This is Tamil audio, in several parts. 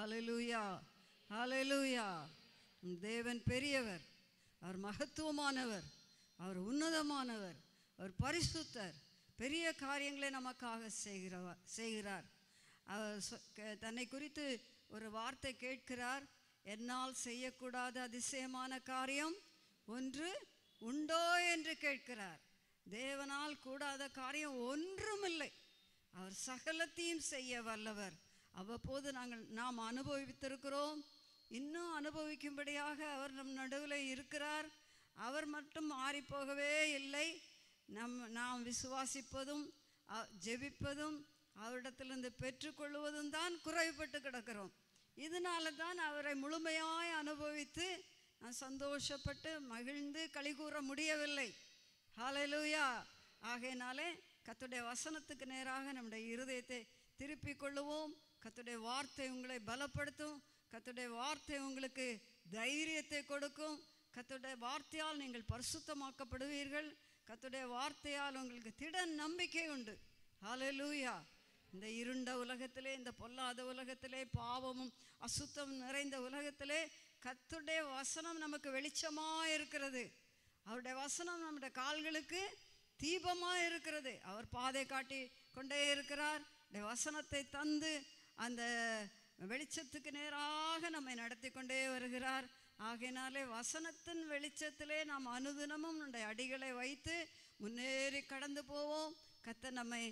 ஹலலூயா ஹலலூயா தேவன் பெரியவர் அவர் மகத்துவமானவர் அவர் உன்னதமானவர் அவர் பரிசுத்தர் பெரிய காரியங்களை நமக்காக செய்கிறவர் செய்கிறார் அவர் தன்னை குறித்து ஒரு வார்த்தை கேட்கிறார் என்னால் செய்யக்கூடாத அதிசயமான காரியம் ஒன்று உண்டோ என்று கேட்கிறார் தேவனால் கூடாத காரியம் ஒன்றுமில்லை அவர் சகலத்தையும் செய்ய வல்லவர் அவ்வப்போது நாங்கள் நாம் அனுபவித்திருக்கிறோம் இன்னும் அனுபவிக்கும்படியாக அவர் நம் நடுவில் இருக்கிறார் அவர் மட்டும் மாறிப்போகவே இல்லை நம் நாம் விசுவாசிப்பதும் ஜெபிப்பதும் அவரிடத்திலிருந்து பெற்றுக்கொள்வதும் தான் குறைவுபட்டு கிடக்கிறோம் இதனால தான் அவரை முழுமையாய் அனுபவித்து நான் சந்தோஷப்பட்டு மகிழ்ந்து களி கூற முடியவில்லை ஹாலலூயா ஆகையினாலே கத்துடைய வசனத்துக்கு நேராக நம்முடைய இருதயத்தை திருப்பிக் கொள்ளுவோம் கத்துடைய வார்த்தை உங்களை பலப்படுத்தும் கத்துடைய வார்த்தை உங்களுக்கு தைரியத்தை கொடுக்கும் கத்துடைய வார்த்தையால் நீங்கள் பரிசுத்தமாக்கப்படுவீர்கள் கத்துடைய வார்த்தையால் உங்களுக்கு திட நம்பிக்கை உண்டு ஹலலூயா இந்த இருண்ட உலகத்திலே இந்த பொல்லாத உலகத்திலே பாவமும் அசுத்தம் நிறைந்த உலகத்திலே கத்துடைய வசனம் நமக்கு வெளிச்சமாக இருக்கிறது அவருடைய வசனம் நம்முடைய கால்களுக்கு தீபமாக இருக்கிறது அவர் பாதை காட்டி கொண்டே இருக்கிறார் வசனத்தை தந்து அந்த வெளிச்சத்துக்கு நேராக நம்மை நடத்தி கொண்டே வருகிறார் ஆகையினாலே வசனத்தின் வெளிச்சத்திலே நாம் அனுதினமும் நம்முடைய அடிகளை வைத்து முன்னேறி கடந்து போவோம் கத்த நம்மை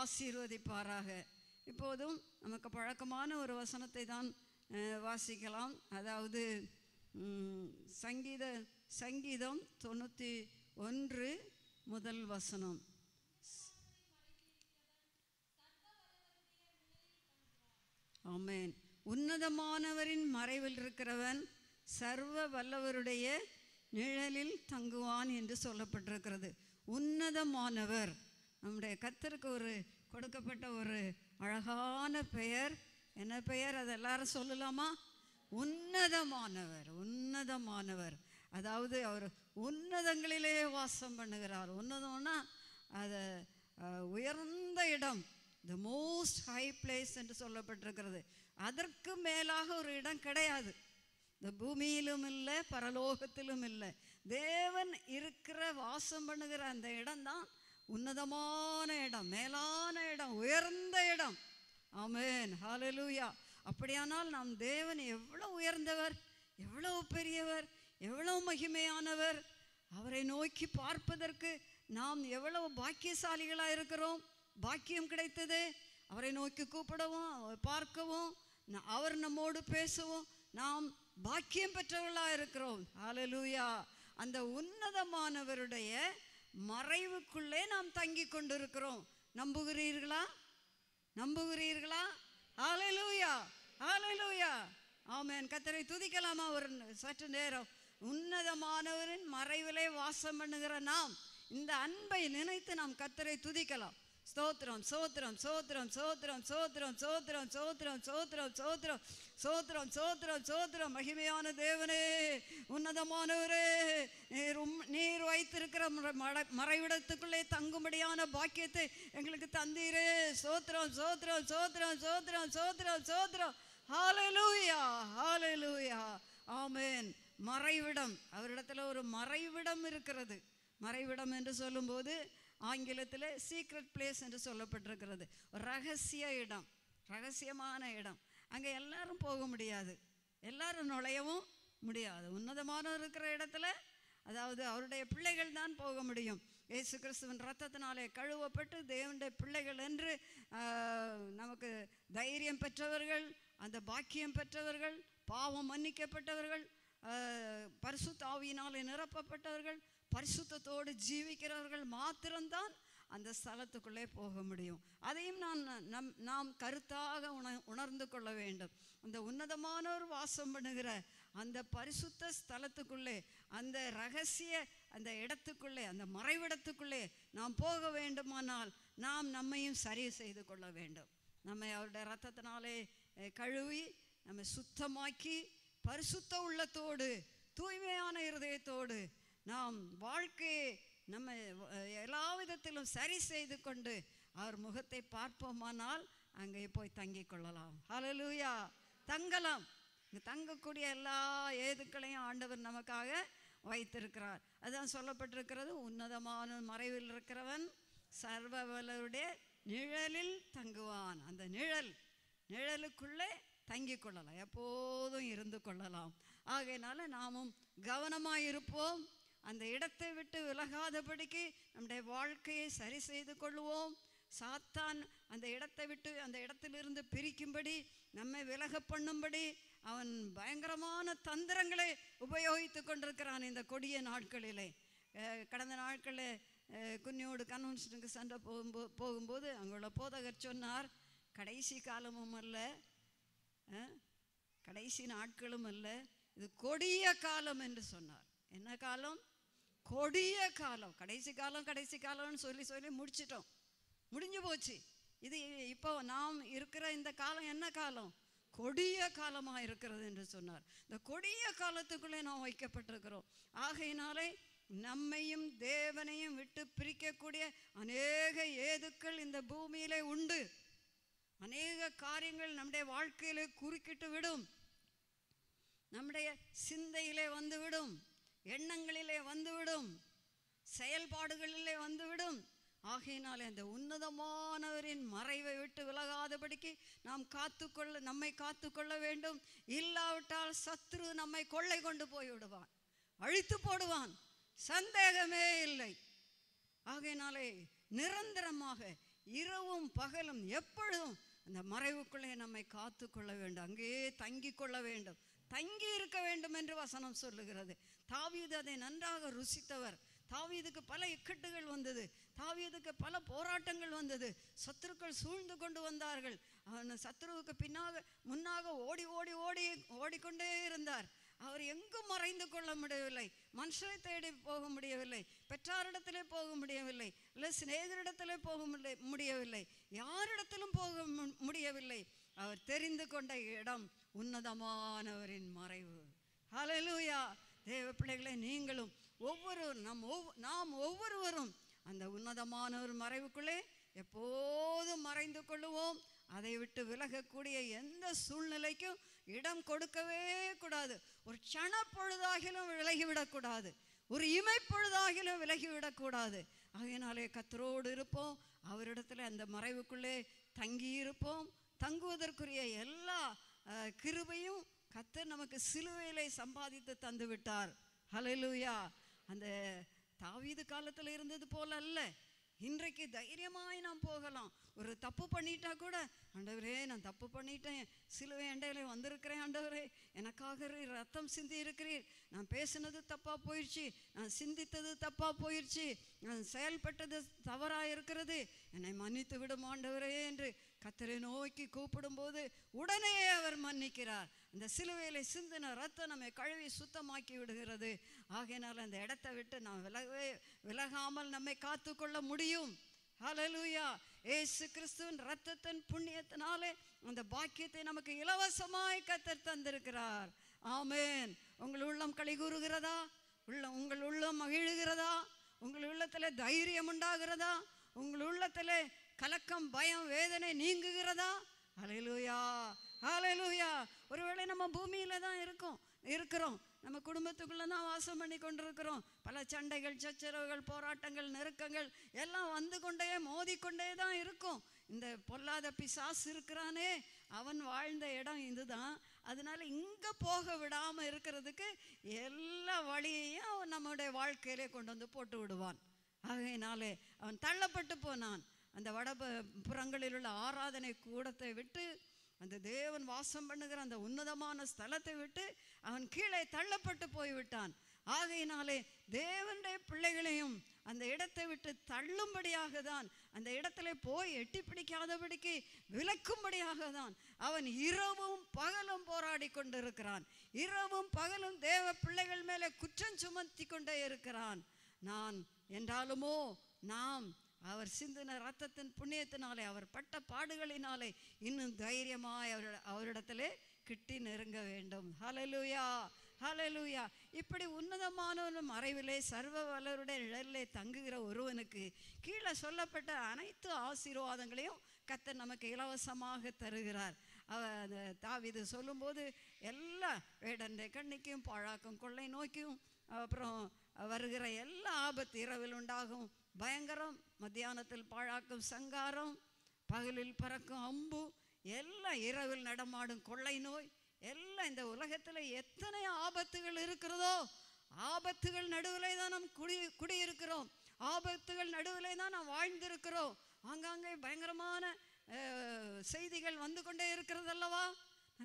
ஆசீர்வதிப்பாராக இப்போதும் நமக்கு பழக்கமான ஒரு வசனத்தை தான் வாசிக்கலாம் அதாவது சங்கீத சங்கீதம் தொண்ணூற்றி ஒன்று முதல் வசனம் ஆமேன் உன்னதமானவரின் மறைவில் இருக்கிறவன் சர்வ வல்லவருடைய நிழலில் தங்குவான் என்று சொல்லப்பட்டிருக்கிறது உன்னதமானவர் நம்முடைய கத்தருக்கு ஒரு கொடுக்கப்பட்ட ஒரு அழகான பெயர் என்ன பெயர் அது எல்லாரும் சொல்லலாமா உன்னதமானவர் உன்னதமானவர் அதாவது அவர் உன்னதங்களிலே வாசம் பண்ணுகிறார் உன்னதம்னா அதை உயர்ந்த இடம் த மோஸ்ட் ஹை பிளேஸ் என்று சொல்லப்பட்டிருக்கிறது அதற்கு மேலாக ஒரு இடம் கிடையாது இந்த பூமியிலும் இல்லை பரலோகத்திலும் இல்லை தேவன் இருக்கிற வாசம் பண்ணுகிற அந்த இடம் தான் உன்னதமான இடம் மேலான இடம் உயர்ந்த இடம் ஆமேன் ஹாலலூயா அப்படியானால் நாம் தேவன் எவ்வளோ உயர்ந்தவர் எவ்வளவு பெரியவர் எவ்வளவு மகிமையானவர் அவரை நோக்கி பார்ப்பதற்கு நாம் எவ்வளவு பாக்கியசாலிகளாக இருக்கிறோம் பாக்கியம் கிடைத்தது அவரை நோக்கி கூப்பிடவும் அவரை பார்க்கவும் அவர் நம்மோடு பேசவும் நாம் பாக்கியம் பெற்றவர்களாக இருக்கிறோம் ஹalleluya அந்த உன்னதமானவருடைய மறைவுக்குள்ளே நாம் தங்கி கொண்டிருக்கிறோம் நம்புகிறீர்களா நம்புகிறீர்களா ஹalleluya ஹalleluya ஆமேன் கத்தரை துதிக்கலாமா ஒரு சற்று நேரம் உன்னதமானவரின் மறைவிலே வாசம் பண்ணுகிற நாம் இந்த அன்பை நினைத்து நாம் கத்தரை துதிக்கலாம் சோத்ரம் சோத்ரம் சோத்ரம் சோத்ரம் சோத்ரம் சோத்ரம் சோத்ரம் சோத்ரம் சோத்ரம் சோத்ரம் சோத்ரம் சோத்ரம் மகிமையான தேவனே உன்னதமானவரே நீர் உம் நீர் வைத்திருக்கிற மறைவிடத்துக்குள்ளே தங்கும்படியான பாக்கியத்தை எங்களுக்கு தந்தீரே சோத்ரம் சோத்ரம் சோத்ரம் சோத்ரம் சோத்ரம் சோத்ரம் ஹாலலூயா ஹாலலூயா ஆமேன் மறைவிடம் அவரிடத்துல ஒரு மறைவிடம் இருக்கிறது மறைவிடம் என்று சொல்லும்போது ஆங்கிலத்தில் சீக்ரெட் பிளேஸ் என்று சொல்லப்பட்டிருக்கிறது ரகசிய இடம் ரகசியமான இடம் அங்கே எல்லாரும் போக முடியாது எல்லாரும் நுழையவும் முடியாது உன்னதமான இருக்கிற இடத்துல அதாவது அவருடைய பிள்ளைகள் தான் போக முடியும் ஏசு கிறிஸ்துவின் ரத்தத்தினாலே கழுவப்பட்டு தேவனுடைய பிள்ளைகள் என்று நமக்கு தைரியம் பெற்றவர்கள் அந்த பாக்கியம் பெற்றவர்கள் பாவம் மன்னிக்கப்பட்டவர்கள் தாவியினாலே நிரப்பப்பட்டவர்கள் பரிசுத்தோடு ஜீவிக்கிறவர்கள் மாத்திரம்தான் அந்த ஸ்தலத்துக்குள்ளே போக முடியும் அதையும் நான் நம் நாம் கருத்தாக உண உணர்ந்து கொள்ள வேண்டும் அந்த ஒரு வாசம் பண்ணுகிற அந்த பரிசுத்த ஸ்தலத்துக்குள்ளே அந்த ரகசிய அந்த இடத்துக்குள்ளே அந்த மறைவிடத்துக்குள்ளே நாம் போக வேண்டுமானால் நாம் நம்மையும் சரி செய்து கொள்ள வேண்டும் நம்மை அவருடைய ரத்தத்தினாலே கழுவி நம்மை சுத்தமாக்கி பரிசுத்த உள்ளத்தோடு தூய்மையான இருதயத்தோடு நாம் வாழ்க்கையை நம்ம எல்லா விதத்திலும் சரி செய்து கொண்டு அவர் முகத்தை பார்ப்போமானால் அங்கே போய் தங்கி கொள்ளலாம் ஹலலூயா தங்கலாம் இங்கே தங்கக்கூடிய எல்லா ஏதுக்களையும் ஆண்டவர் நமக்காக வைத்திருக்கிறார் அதான் சொல்லப்பட்டிருக்கிறது உன்னதமான மறைவில் இருக்கிறவன் சர்வவலருடைய நிழலில் தங்குவான் அந்த நிழல் நிழலுக்குள்ளே தங்கி கொள்ளலாம் எப்போதும் இருந்து கொள்ளலாம் ஆகையினால நாமும் கவனமாக இருப்போம் அந்த இடத்தை விட்டு விலகாதபடிக்கு நம்முடைய வாழ்க்கையை சரி செய்து கொள்வோம் சாத்தான் அந்த இடத்தை விட்டு அந்த இடத்திலிருந்து பிரிக்கும்படி நம்மை விலக பண்ணும்படி அவன் பயங்கரமான தந்திரங்களை உபயோகித்து கொண்டிருக்கிறான் இந்த கொடிய நாட்களிலே கடந்த நாட்களில் குன்னியோடு கன்வென்ஷனுக்கு சண்டை போகும்போ போகும்போது அங்குள்ள போதகர் சொன்னார் கடைசி காலமும் அல்ல கடைசி நாட்களும் அல்ல இது கொடிய காலம் என்று சொன்னார் என்ன காலம் கொடிய காலம் கடைசி காலம் கடைசி காலம்னு சொல்லி சொல்லி முடிச்சிட்டோம் முடிஞ்சு போச்சு இது இப்போ நாம் இருக்கிற இந்த காலம் என்ன காலம் கொடிய காலமாக இருக்கிறது என்று சொன்னார் இந்த கொடிய காலத்துக்குள்ளே நாம் வைக்கப்பட்டிருக்கிறோம் ஆகையினாலே நம்மையும் தேவனையும் விட்டு பிரிக்கக்கூடிய அநேக ஏதுக்கள் இந்த பூமியிலே உண்டு அநேக காரியங்கள் நம்முடைய வாழ்க்கையிலே குறுக்கிட்டு விடும் நம்முடைய சிந்தையிலே வந்துவிடும் எண்ணங்களிலே வந்துவிடும் செயல்பாடுகளிலே வந்துவிடும் ஆகையினால் அந்த உன்னதமானவரின் மறைவை விட்டு விலகாதபடிக்கு நாம் காத்துக்கொள்ள நம்மை காத்துக்கொள்ள வேண்டும் இல்லாவிட்டால் சத்ரு நம்மை கொள்ளை கொண்டு போய் விடுவான் அழித்து போடுவான் சந்தேகமே இல்லை ஆகையினாலே நிரந்தரமாக இரவும் பகலும் எப்பொழுதும் அந்த மறைவுக்குள்ளே நம்மை காத்து கொள்ள வேண்டும் அங்கேயே தங்கி கொள்ள வேண்டும் தங்கி இருக்க வேண்டும் என்று வசனம் சொல்லுகிறது தாவியது அதை நன்றாக ருசித்தவர் தாவியதுக்கு பல இக்கட்டுகள் வந்தது தாவியதுக்கு பல போராட்டங்கள் வந்தது சத்துருக்கள் சூழ்ந்து கொண்டு வந்தார்கள் அவன் சத்ருவுக்கு பின்னாக முன்னாக ஓடி ஓடி ஓடி ஓடிக்கொண்டே இருந்தார் அவர் எங்கும் மறைந்து கொள்ள முடியவில்லை மனுஷனை தேடி போக முடியவில்லை பெற்றாரிடத்திலே போக முடியவில்லை இல்லை சிநேகரிடத்திலே போக முடியவில்லை யாரிடத்திலும் போக முடியவில்லை அவர் தெரிந்து கொண்ட இடம் உன்னதமானவரின் மறைவு ஹலலூயா தேவ பிள்ளைகளை நீங்களும் ஒவ்வொரு நம் ஒவ் நாம் ஒவ்வொருவரும் அந்த உன்னதமானவர் மறைவுக்குள்ளே எப்போதும் மறைந்து கொள்ளுவோம் அதை விட்டு விலகக்கூடிய எந்த சூழ்நிலைக்கும் இடம் கொடுக்கவே கூடாது ஒரு சனப்பொழுதாகிலும் விலகிவிடக்கூடாது ஒரு இமைப்பொழுதாகிலும் விலகிவிடக்கூடாது ஆகையினாலே கத்தரோடு இருப்போம் அவரிடத்துல அந்த மறைவுக்குள்ளே தங்கி இருப்போம் தங்குவதற்குரிய எல்லா கிருபையும் கத்தர் நமக்கு சிலுவையிலே சம்பாதித்து தந்து விட்டார் ஹலலூயா அந்த தாவீது காலத்தில் இருந்தது போல அல்ல இன்றைக்கு தைரியமாய் நாம் போகலாம் ஒரு தப்பு பண்ணிட்டா கூட ஆண்டவரே நான் தப்பு பண்ணிட்டேன் சிலுவை அண்டையில வந்திருக்கிறேன் ஆண்டவரே எனக்காக ரத்தம் சிந்தி இருக்கிறீர் நான் பேசினது தப்பா போயிடுச்சு நான் சிந்தித்தது தப்பா போயிடுச்சு நான் செயல்பட்டது தவறா இருக்கிறது என்னை மன்னித்து விடும் ஆண்டவரே என்று கத்தரை நோக்கி கூப்பிடும்போது உடனே அவர் மன்னிக்கிறார் இந்த சிலுவையில சிந்தின ரத்தம் நம்மை கழுவி சுத்தமாக்கி விடுகிறது ஆகையினால் அந்த இடத்தை விட்டு நாம் விலகவே விலகாமல் நம்மை காத்து கொள்ள முடியும் ஹலலூயா ஏசு கிறிஸ்துவின் ரத்தத்தின் புண்ணியத்தினாலே அந்த பாக்கியத்தை நமக்கு இலவசமாய் கத்தர் தந்திருக்கிறார் ஆமேன் உங்கள் உள்ளம் கூறுகிறதா உள்ள உங்கள் உள்ளம் மகிழுகிறதா உங்கள் உள்ளத்தில் தைரியம் உண்டாகிறதா உங்கள் உள்ளத்தில் கலக்கம் பயம் வேதனை நீங்குகிறதா அலையலூயா அலையலூயா ஒருவேளை நம்ம பூமியில தான் இருக்கோம் இருக்கிறோம் நம்ம குடும்பத்துக்குள்ள தான் வாசம் பண்ணி கொண்டிருக்கிறோம் பல சண்டைகள் சச்சரவுகள் போராட்டங்கள் நெருக்கங்கள் எல்லாம் வந்து கொண்டே மோதிக்கொண்டே தான் இருக்கும் இந்த பொல்லாத பிசாஸ் இருக்கிறானே அவன் வாழ்ந்த இடம் இதுதான் அதனால இங்கே போக விடாமல் இருக்கிறதுக்கு எல்லா வழியையும் அவன் நம்முடைய வாழ்க்கையிலே கொண்டு வந்து போட்டு விடுவான் ஆகையினாலே அவன் தள்ளப்பட்டு போனான் அந்த புறங்களில் உள்ள ஆராதனை கூடத்தை விட்டு அந்த தேவன் வாசம் பண்ணுகிற அந்த உன்னதமான ஸ்தலத்தை விட்டு அவன் கீழே தள்ளப்பட்டு போய்விட்டான் ஆகையினாலே தேவனுடைய பிள்ளைகளையும் அந்த இடத்தை விட்டு தள்ளும்படியாக தான் அந்த இடத்துல போய் எட்டி பிடிக்காதபடிக்கு விளக்கும்படியாக தான் அவன் இரவும் பகலும் போராடி கொண்டிருக்கிறான் இரவும் பகலும் தேவ பிள்ளைகள் மேலே குற்றம் சுமத்தி கொண்டே இருக்கிறான் நான் என்றாலுமோ நாம் அவர் சிந்தின ரத்தத்தின் புண்ணியத்தினாலே அவர் பட்ட பாடுகளினாலே இன்னும் தைரியமாய் அவரோட அவரிடத்திலே கிட்டி நெருங்க வேண்டும் ஹலலூயா ஹலலூயா இப்படி உன்னதமான மறைவிலே சர்வ வளருடைய நிழலிலே தங்குகிற ஒருவனுக்கு கீழே சொல்லப்பட்ட அனைத்து ஆசீர்வாதங்களையும் கத்த நமக்கு இலவசமாக தருகிறார் அவ தாவிது சொல்லும்போது எல்லா வேடண்டை கண்ணிக்கும் பாழாக்கும் கொள்ளை நோக்கியும் அப்புறம் வருகிற எல்லா ஆபத்து இரவில் உண்டாகும் பயங்கரம் மத்தியானத்தில் பாழாக்கும் சங்காரம் பகலில் பறக்கும் அம்பு எல்லாம் இரவில் நடமாடும் கொள்ளை நோய் எல்லாம் இந்த உலகத்தில் எத்தனை ஆபத்துகள் இருக்கிறதோ ஆபத்துகள் நடுவில் தான் நாம் குடி குடியிருக்கிறோம் ஆபத்துகள் நடுவில் தான் நாம் வாழ்ந்திருக்கிறோம் ஆங்காங்கே பயங்கரமான செய்திகள் வந்து கொண்டே இருக்கிறதல்லவா அல்லவா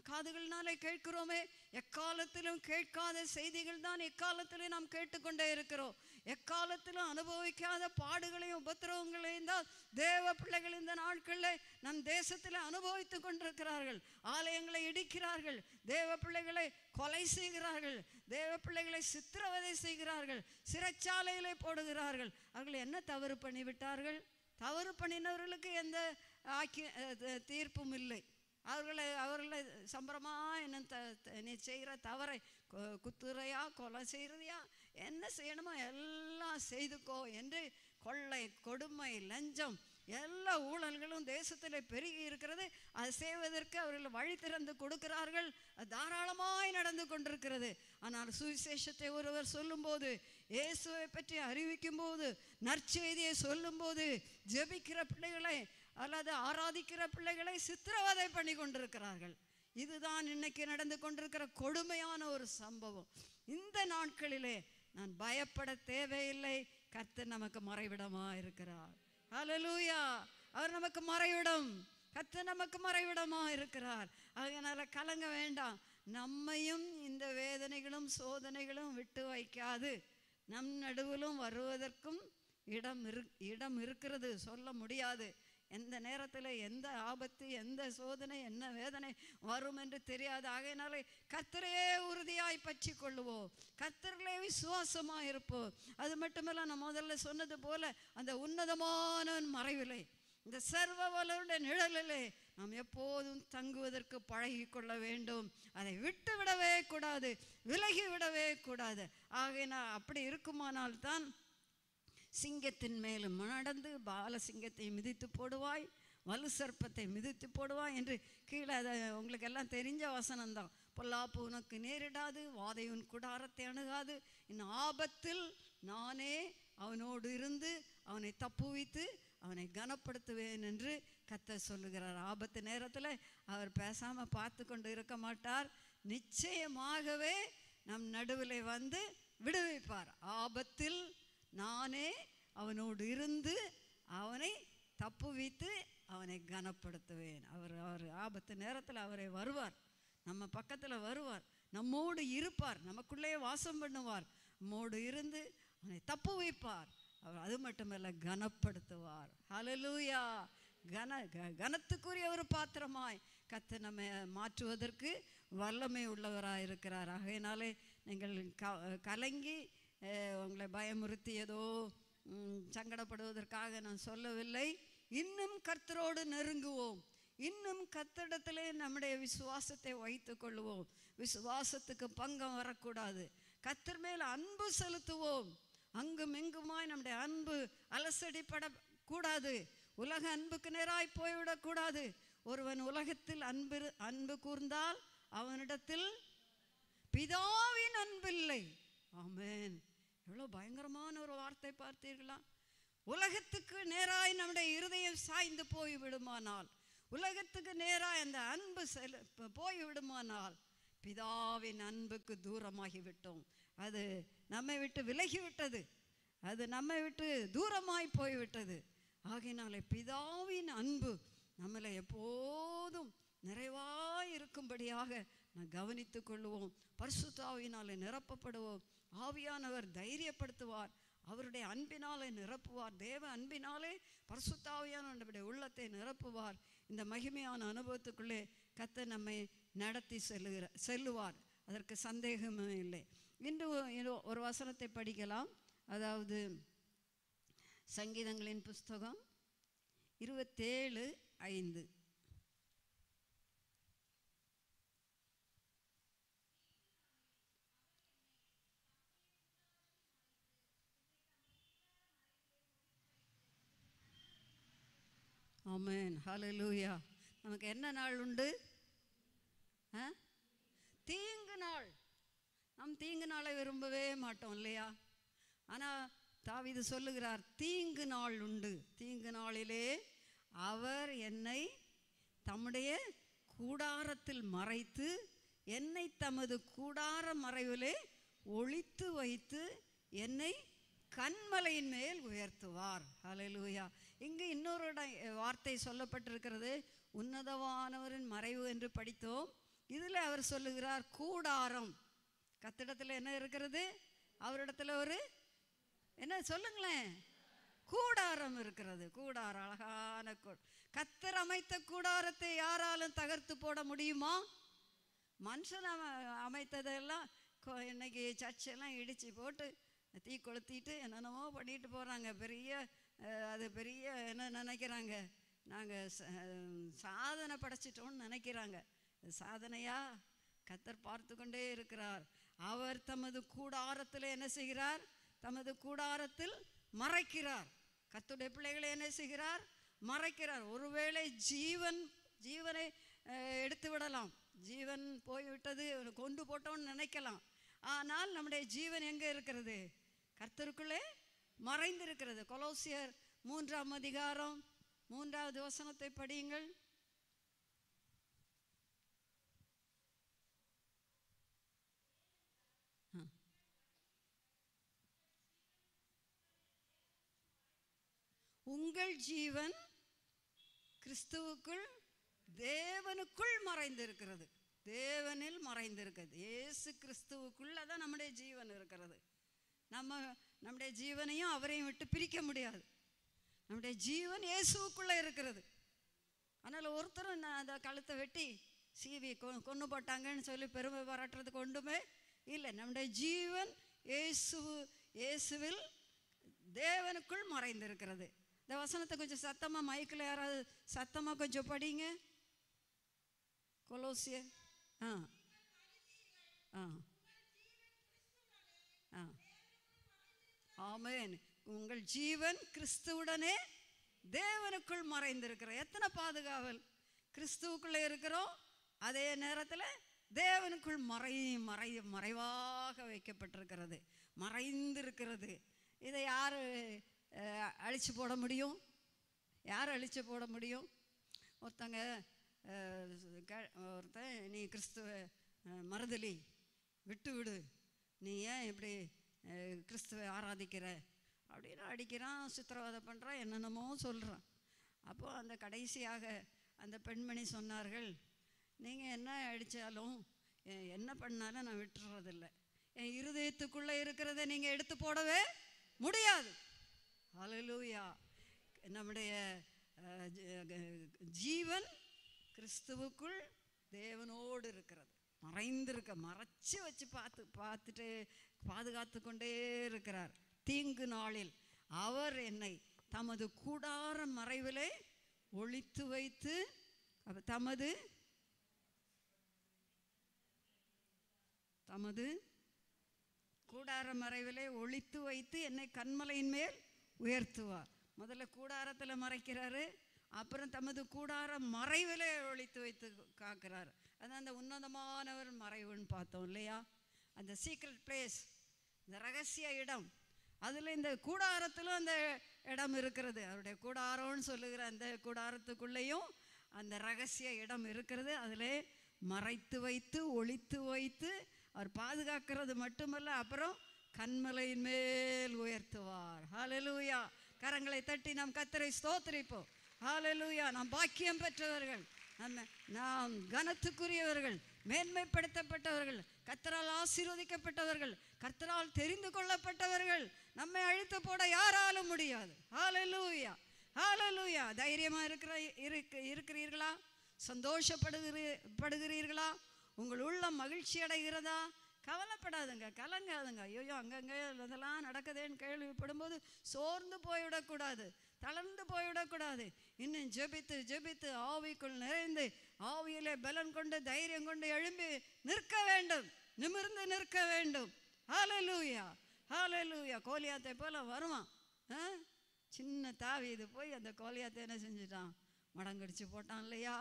காதுகள்னால கேட்கிறோமே எக்காலத்திலும் கேட்காத செய்திகள் தான் எக்காலத்திலும் நாம் கேட்டுக்கொண்டே இருக்கிறோம் எக்காலத்திலும் அனுபவிக்காத பாடுகளையும் உபத்திரவங்களையும் தான் தேவ பிள்ளைகள் இந்த நாட்களில் நம் தேசத்தில் அனுபவித்து கொண்டிருக்கிறார்கள் ஆலயங்களை இடிக்கிறார்கள் தேவ பிள்ளைகளை கொலை செய்கிறார்கள் தேவ பிள்ளைகளை சித்திரவதை செய்கிறார்கள் சிறைச்சாலையிலே போடுகிறார்கள் அவர்கள் என்ன தவறு பண்ணிவிட்டார்கள் தவறு பண்ணினவர்களுக்கு எந்த ஆக்கி தீர்ப்பும் இல்லை அவர்களை அவர்களை சம்பரமாக என்ன த நீ செய்கிற தவறை குத்துறையா கொலை செய்கிறதையா என்ன செய்யணுமோ எல்லாம் செய்துக்கோ என்று கொள்ளை கொடுமை லஞ்சம் எல்லா ஊழல்களும் தேசத்தில் பெருகி இருக்கிறது அதை செய்வதற்கு அவர்கள் வழி திறந்து கொடுக்கிறார்கள் தாராளமாய் நடந்து கொண்டிருக்கிறது ஆனால் சுவிசேஷத்தை ஒருவர் சொல்லும்போது இயேசுவை பற்றி அறிவிக்கும் போது நற்செய்தியை சொல்லும்போது ஜெபிக்கிற பிள்ளைகளை அல்லது ஆராதிக்கிற பிள்ளைகளை சித்திரவதை பண்ணி கொண்டிருக்கிறார்கள் இதுதான் இன்னைக்கு நடந்து கொண்டிருக்கிற கொடுமையான ஒரு சம்பவம் இந்த நாட்களிலே நான் பயப்பட தேவையில்லை கத்து நமக்கு மறைவிடமா இருக்கிறார் அலலூயா அவர் நமக்கு மறைவிடம் கத்து நமக்கு மறைவிடமா இருக்கிறார் அதனால கலங்க வேண்டாம் நம்மையும் இந்த வேதனைகளும் சோதனைகளும் விட்டு வைக்காது நம் நடுவிலும் வருவதற்கும் இடம் இரு இடம் இருக்கிறது சொல்ல முடியாது எந்த நேரத்தில் எந்த ஆபத்து எந்த சோதனை என்ன வேதனை வரும் என்று தெரியாது ஆகையினால கத்தரையே உறுதியாய் பற்றி கொள்ளுவோம் கத்தரிலே விசுவாசமாக இருப்போம் அது மட்டுமல்ல நான் முதல்ல சொன்னது போல அந்த உன்னதமான மறைவிலை இந்த சர்வ வளருடைய நிழலிலே நாம் எப்போதும் தங்குவதற்கு பழகி கொள்ள வேண்டும் அதை விட்டு விடவே கூடாது விலகி விடவே கூடாது ஆகையினால் அப்படி இருக்குமானால்தான் சிங்கத்தின் மேலும் நடந்து பாலசிங்கத்தை மிதித்து போடுவாய் வலு சர்ப்பத்தை மிதித்து போடுவாய் என்று கீழே அதை உங்களுக்கு எல்லாம் தெரிஞ்ச வசனம்தான் பொல்லாப்பு உனக்கு நேரிடாது வாதை உன் குடாரத்தை அணுகாது என் ஆபத்தில் நானே அவனோடு இருந்து அவனை தப்புவித்து அவனை கனப்படுத்துவேன் என்று கத்த சொல்லுகிறார் ஆபத்து நேரத்தில் அவர் பேசாமல் பார்த்து கொண்டு இருக்க மாட்டார் நிச்சயமாகவே நம் நடுவில் வந்து விடுவிப்பார் ஆபத்தில் நானே அவனோடு இருந்து அவனை தப்புவித்து அவனை கனப்படுத்துவேன் அவர் அவர் ஆபத்து நேரத்தில் அவரை வருவார் நம்ம பக்கத்தில் வருவார் நம்மோடு இருப்பார் நமக்குள்ளேயே வாசம் பண்ணுவார் நம்மோடு இருந்து அவனை தப்பு வைப்பார் அவர் அது மட்டுமல்ல கனப்படுத்துவார் ஹலலூயா கன கனத்துக்குரிய ஒரு பாத்திரமாய் கத்து நம்ம மாற்றுவதற்கு வல்லமை உள்ளவராக இருக்கிறார் ஆகையினாலே நீங்கள் க கலங்கி உங்களை பயமுறுத்தி ஏதோ சங்கடப்படுவதற்காக நான் சொல்லவில்லை இன்னும் கர்த்தரோடு நெருங்குவோம் இன்னும் கத்தடத்திலே நம்முடைய விசுவாசத்தை வைத்து கொள்வோம் விசுவாசத்துக்கு பங்கம் வரக்கூடாது கத்தர் மேல் அன்பு செலுத்துவோம் அங்கும் இங்குமாய் நம்முடைய அன்பு அலசடிப்படக்கூடாது உலக அன்புக்கு நேராய் போய்விடக்கூடாது ஒருவன் உலகத்தில் அன்பு அன்பு கூர்ந்தால் அவனிடத்தில் பிதாவின் அன்பில்லை ஆமேன் எவ்வளோ பயங்கரமான ஒரு வார்த்தை பார்த்தீர்களா உலகத்துக்கு நேராய் நம்முடைய இருதயம் சாய்ந்து போய் விடுமானால் உலகத்துக்கு நேராக அந்த அன்பு செல போய் விடுமானால் பிதாவின் அன்புக்கு தூரமாகி விட்டோம் அது நம்மை விட்டு விலகிவிட்டது அது நம்மை விட்டு தூரமாய் போய்விட்டது ஆகையினாலே பிதாவின் அன்பு நம்மளை எப்போதும் நிறைவாக இருக்கும்படியாக நான் கவனித்து கொள்வோம் பரிசுத்தாவினாலே நிரப்பப்படுவோம் ஆவியானவர் தைரியப்படுத்துவார் அவருடைய அன்பினாலே நிரப்புவார் தேவ அன்பினாலே பரிசுத்தாவியான நம்முடைய உள்ளத்தை நிரப்புவார் இந்த மகிமையான அனுபவத்துக்குள்ளே கத்தை நம்மை நடத்தி செல்லுகிற செல்லுவார் அதற்கு சந்தேகமே இல்லை இன்று ஒரு வசனத்தை படிக்கலாம் அதாவது சங்கீதங்களின் புஸ்தகம் இருபத்தேழு ஐந்து ஆமேன் லூயா நமக்கு என்ன நாள் உண்டு தீங்கு நாள் நம் தீங்கு நாளை விரும்பவே மாட்டோம் இல்லையா ஆனால் தாவிது சொல்லுகிறார் தீங்கு நாள் உண்டு தீங்கு நாளிலே அவர் என்னை தம்முடைய கூடாரத்தில் மறைத்து என்னை தமது கூடார மறைவிலே ஒழித்து வைத்து என்னை கண்மலையின் மேல் உயர்த்துவார் அலையலூயா இங்கு இன்னொரு வார்த்தை சொல்லப்பட்டிருக்கிறது உன்னதமானவரின் மறைவு என்று படித்தோம் இதில் அவர் சொல்லுகிறார் கூடாரம் கத்திடத்தில் என்ன இருக்கிறது அவரிடத்துல ஒரு என்ன சொல்லுங்களேன் கூடாரம் இருக்கிறது கூடாரம் அழகான கத்தர் அமைத்த கூடாரத்தை யாராலும் தகர்த்து போட முடியுமா மனுஷன் அமைத்ததெல்லாம் இன்னைக்கு சர்ச்செல்லாம் இடித்து போட்டு தீ கொளுத்திட்டு என்னென்னவோ பண்ணிட்டு போகிறாங்க பெரிய அது பெரிய என்ன நினைக்கிறாங்க நாங்கள் சாதனை படைச்சிட்டோம்னு நினைக்கிறாங்க சாதனையா கத்தர் பார்த்து கொண்டே இருக்கிறார் அவர் தமது கூடாரத்தில் என்ன செய்கிறார் தமது கூடாரத்தில் மறைக்கிறார் கத்துடைய பிள்ளைகளை என்ன செய்கிறார் மறைக்கிறார் ஒருவேளை ஜீவன் ஜீவனை எடுத்து விடலாம் ஜீவன் போய்விட்டது கொண்டு போட்டோம்னு நினைக்கலாம் ஆனால் நம்முடைய ஜீவன் எங்கே இருக்கிறது கர்த்தருக்குள்ளே மறைந்திருக்கிறது கொலோசியர் மூன்றாம் அதிகாரம் மூன்றாவது வசனத்தை படியுங்கள் உங்கள் ஜீவன் கிறிஸ்துவுக்குள் தேவனுக்குள் மறைந்திருக்கிறது தேவனில் மறைந்திருக்கிறது ஏசு கிறிஸ்துவுக்குள்ள தான் நம்முடைய ஜீவன் இருக்கிறது நம்ம நம்முடைய ஜீவனையும் அவரையும் விட்டு பிரிக்க முடியாது நம்முடைய ஜீவன் இயேசுக்குள்ளே இருக்கிறது அதனால் ஒருத்தரும் நான் அந்த கழுத்தை வெட்டி சீவி கொ கொண்டு போட்டாங்கன்னு சொல்லி பெருமை பாராட்டுறதுக்கு ஒன்றுமே இல்லை நம்முடைய ஜீவன் இயேசு இயேசுவில் தேவனுக்குள் மறைந்திருக்கிறது இந்த வசனத்தை கொஞ்சம் சத்தமாக மைக்கில் யாராவது சத்தமாக கொஞ்சம் படிங்க கொலோசிய ஆ ஆ ஆ ஆமேன் உங்கள் ஜீவன் கிறிஸ்துவுடனே தேவனுக்குள் மறைந்திருக்கிற எத்தனை பாதுகாவல் கிறிஸ்துவுக்குள்ளே இருக்கிறோம் அதே நேரத்தில் தேவனுக்குள் மறை மறை மறைவாக வைக்கப்பட்டிருக்கிறது மறைந்திருக்கிறது இதை யார் அழித்து போட முடியும் யார் அழித்து போட முடியும் ஒருத்தங்க ஒருத்தன் நீ கிறிஸ்துவ மறுதலி விட்டு விடு நீ ஏன் இப்படி கிறிஸ்துவை ஆராதிக்கிற அப்படின்னு அடிக்கிறான் சித்திரவதை பண்ணுறான் என்னென்னமோ சொல்கிறான் அப்போது அந்த கடைசியாக அந்த பெண்மணி சொன்னார்கள் நீங்கள் என்ன அடித்தாலும் என்ன பண்ணாலும் நான் விட்டுறதில்ல என் இருதயத்துக்குள்ளே இருக்கிறத நீங்கள் எடுத்து போடவே முடியாது அலலூயா நம்முடைய ஜீவன் கிறிஸ்துவுக்குள் தேவனோடு இருக்கிறது மறைந்திருக்க மறைச்சு வச்சு பார்த்து பார்த்துட்டு பாதுகாத்து கொண்டே இருக்கிறார் தீங்கு நாளில் அவர் என்னை தமது கூடார மறைவிலே ஒழித்து வைத்து தமது தமது கூடார மறைவிலே ஒழித்து வைத்து என்னை கண்மலையின் மேல் உயர்த்துவார் முதல்ல கூடாரத்தில் மறைக்கிறாரு அப்புறம் தமது கூடார மறைவிலே ஒழித்து வைத்து காக்கிறாரு அது அந்த உன்னதமானவர் மறைவுன்னு பார்த்தோம் இல்லையா அந்த சீக்ரெட் பிளேஸ் இந்த ரகசிய இடம் அதில் இந்த கூடாரத்திலும் அந்த இடம் இருக்கிறது அவருடைய கூடாரம்னு சொல்லுகிற அந்த கூடாரத்துக்குள்ளேயும் அந்த ரகசிய இடம் இருக்கிறது அதில் மறைத்து வைத்து ஒழித்து வைத்து அவர் பாதுகாக்கிறது மட்டுமல்ல அப்புறம் கண்மலையின் மேல் உயர்த்துவார் ஹாலலூயா கரங்களை தட்டி நாம் கத்தரை ஸ்தோத்திரிப்போம் ஹாலலூயா நாம் பாக்கியம் பெற்றவர்கள் அந்த நாம் கனத்துக்குரியவர்கள் மேன்மைப்படுத்தப்பட்டவர்கள் கத்தரால் ஆசீர்வதிக்கப்பட்டவர்கள் கத்தரால் தெரிந்து கொள்ளப்பட்டவர்கள் நம்மை அழித்து போட யாராலும் முடியாது ஹாலலூயா ஹாலலூயா தைரியமாக இருக்கிற இருக்கு இருக்கிறீர்களா சந்தோஷப்படுகிறீ படுகிறீர்களா உங்கள் உள்ள மகிழ்ச்சி அடைகிறதா கவலைப்படாதுங்க கலங்காதுங்க ஐயோ அங்கங்கே இதெல்லாம் நடக்குதேன்னு கேள்விப்படும் போது சோர்ந்து போய்விடக்கூடாது தளர்ந்து போய்விடக்கூடாது இன்னும் ஜெபித்து ஜெபித்து ஆவிக்குள் நிறைந்து ஆவியிலே பலன் கொண்டு தைரியம் கொண்டு எழும்பி நிற்க வேண்டும் நிமிர்ந்து நிற்க வேண்டும் ஹாலலூயா ஹாலலூயா கோலியாத்தை போல வருவான் சின்ன தாவி இது போய் அந்த கோலியாத்தை என்ன செஞ்சிட்டான் மடங்கடிச்சு போட்டான் இல்லையா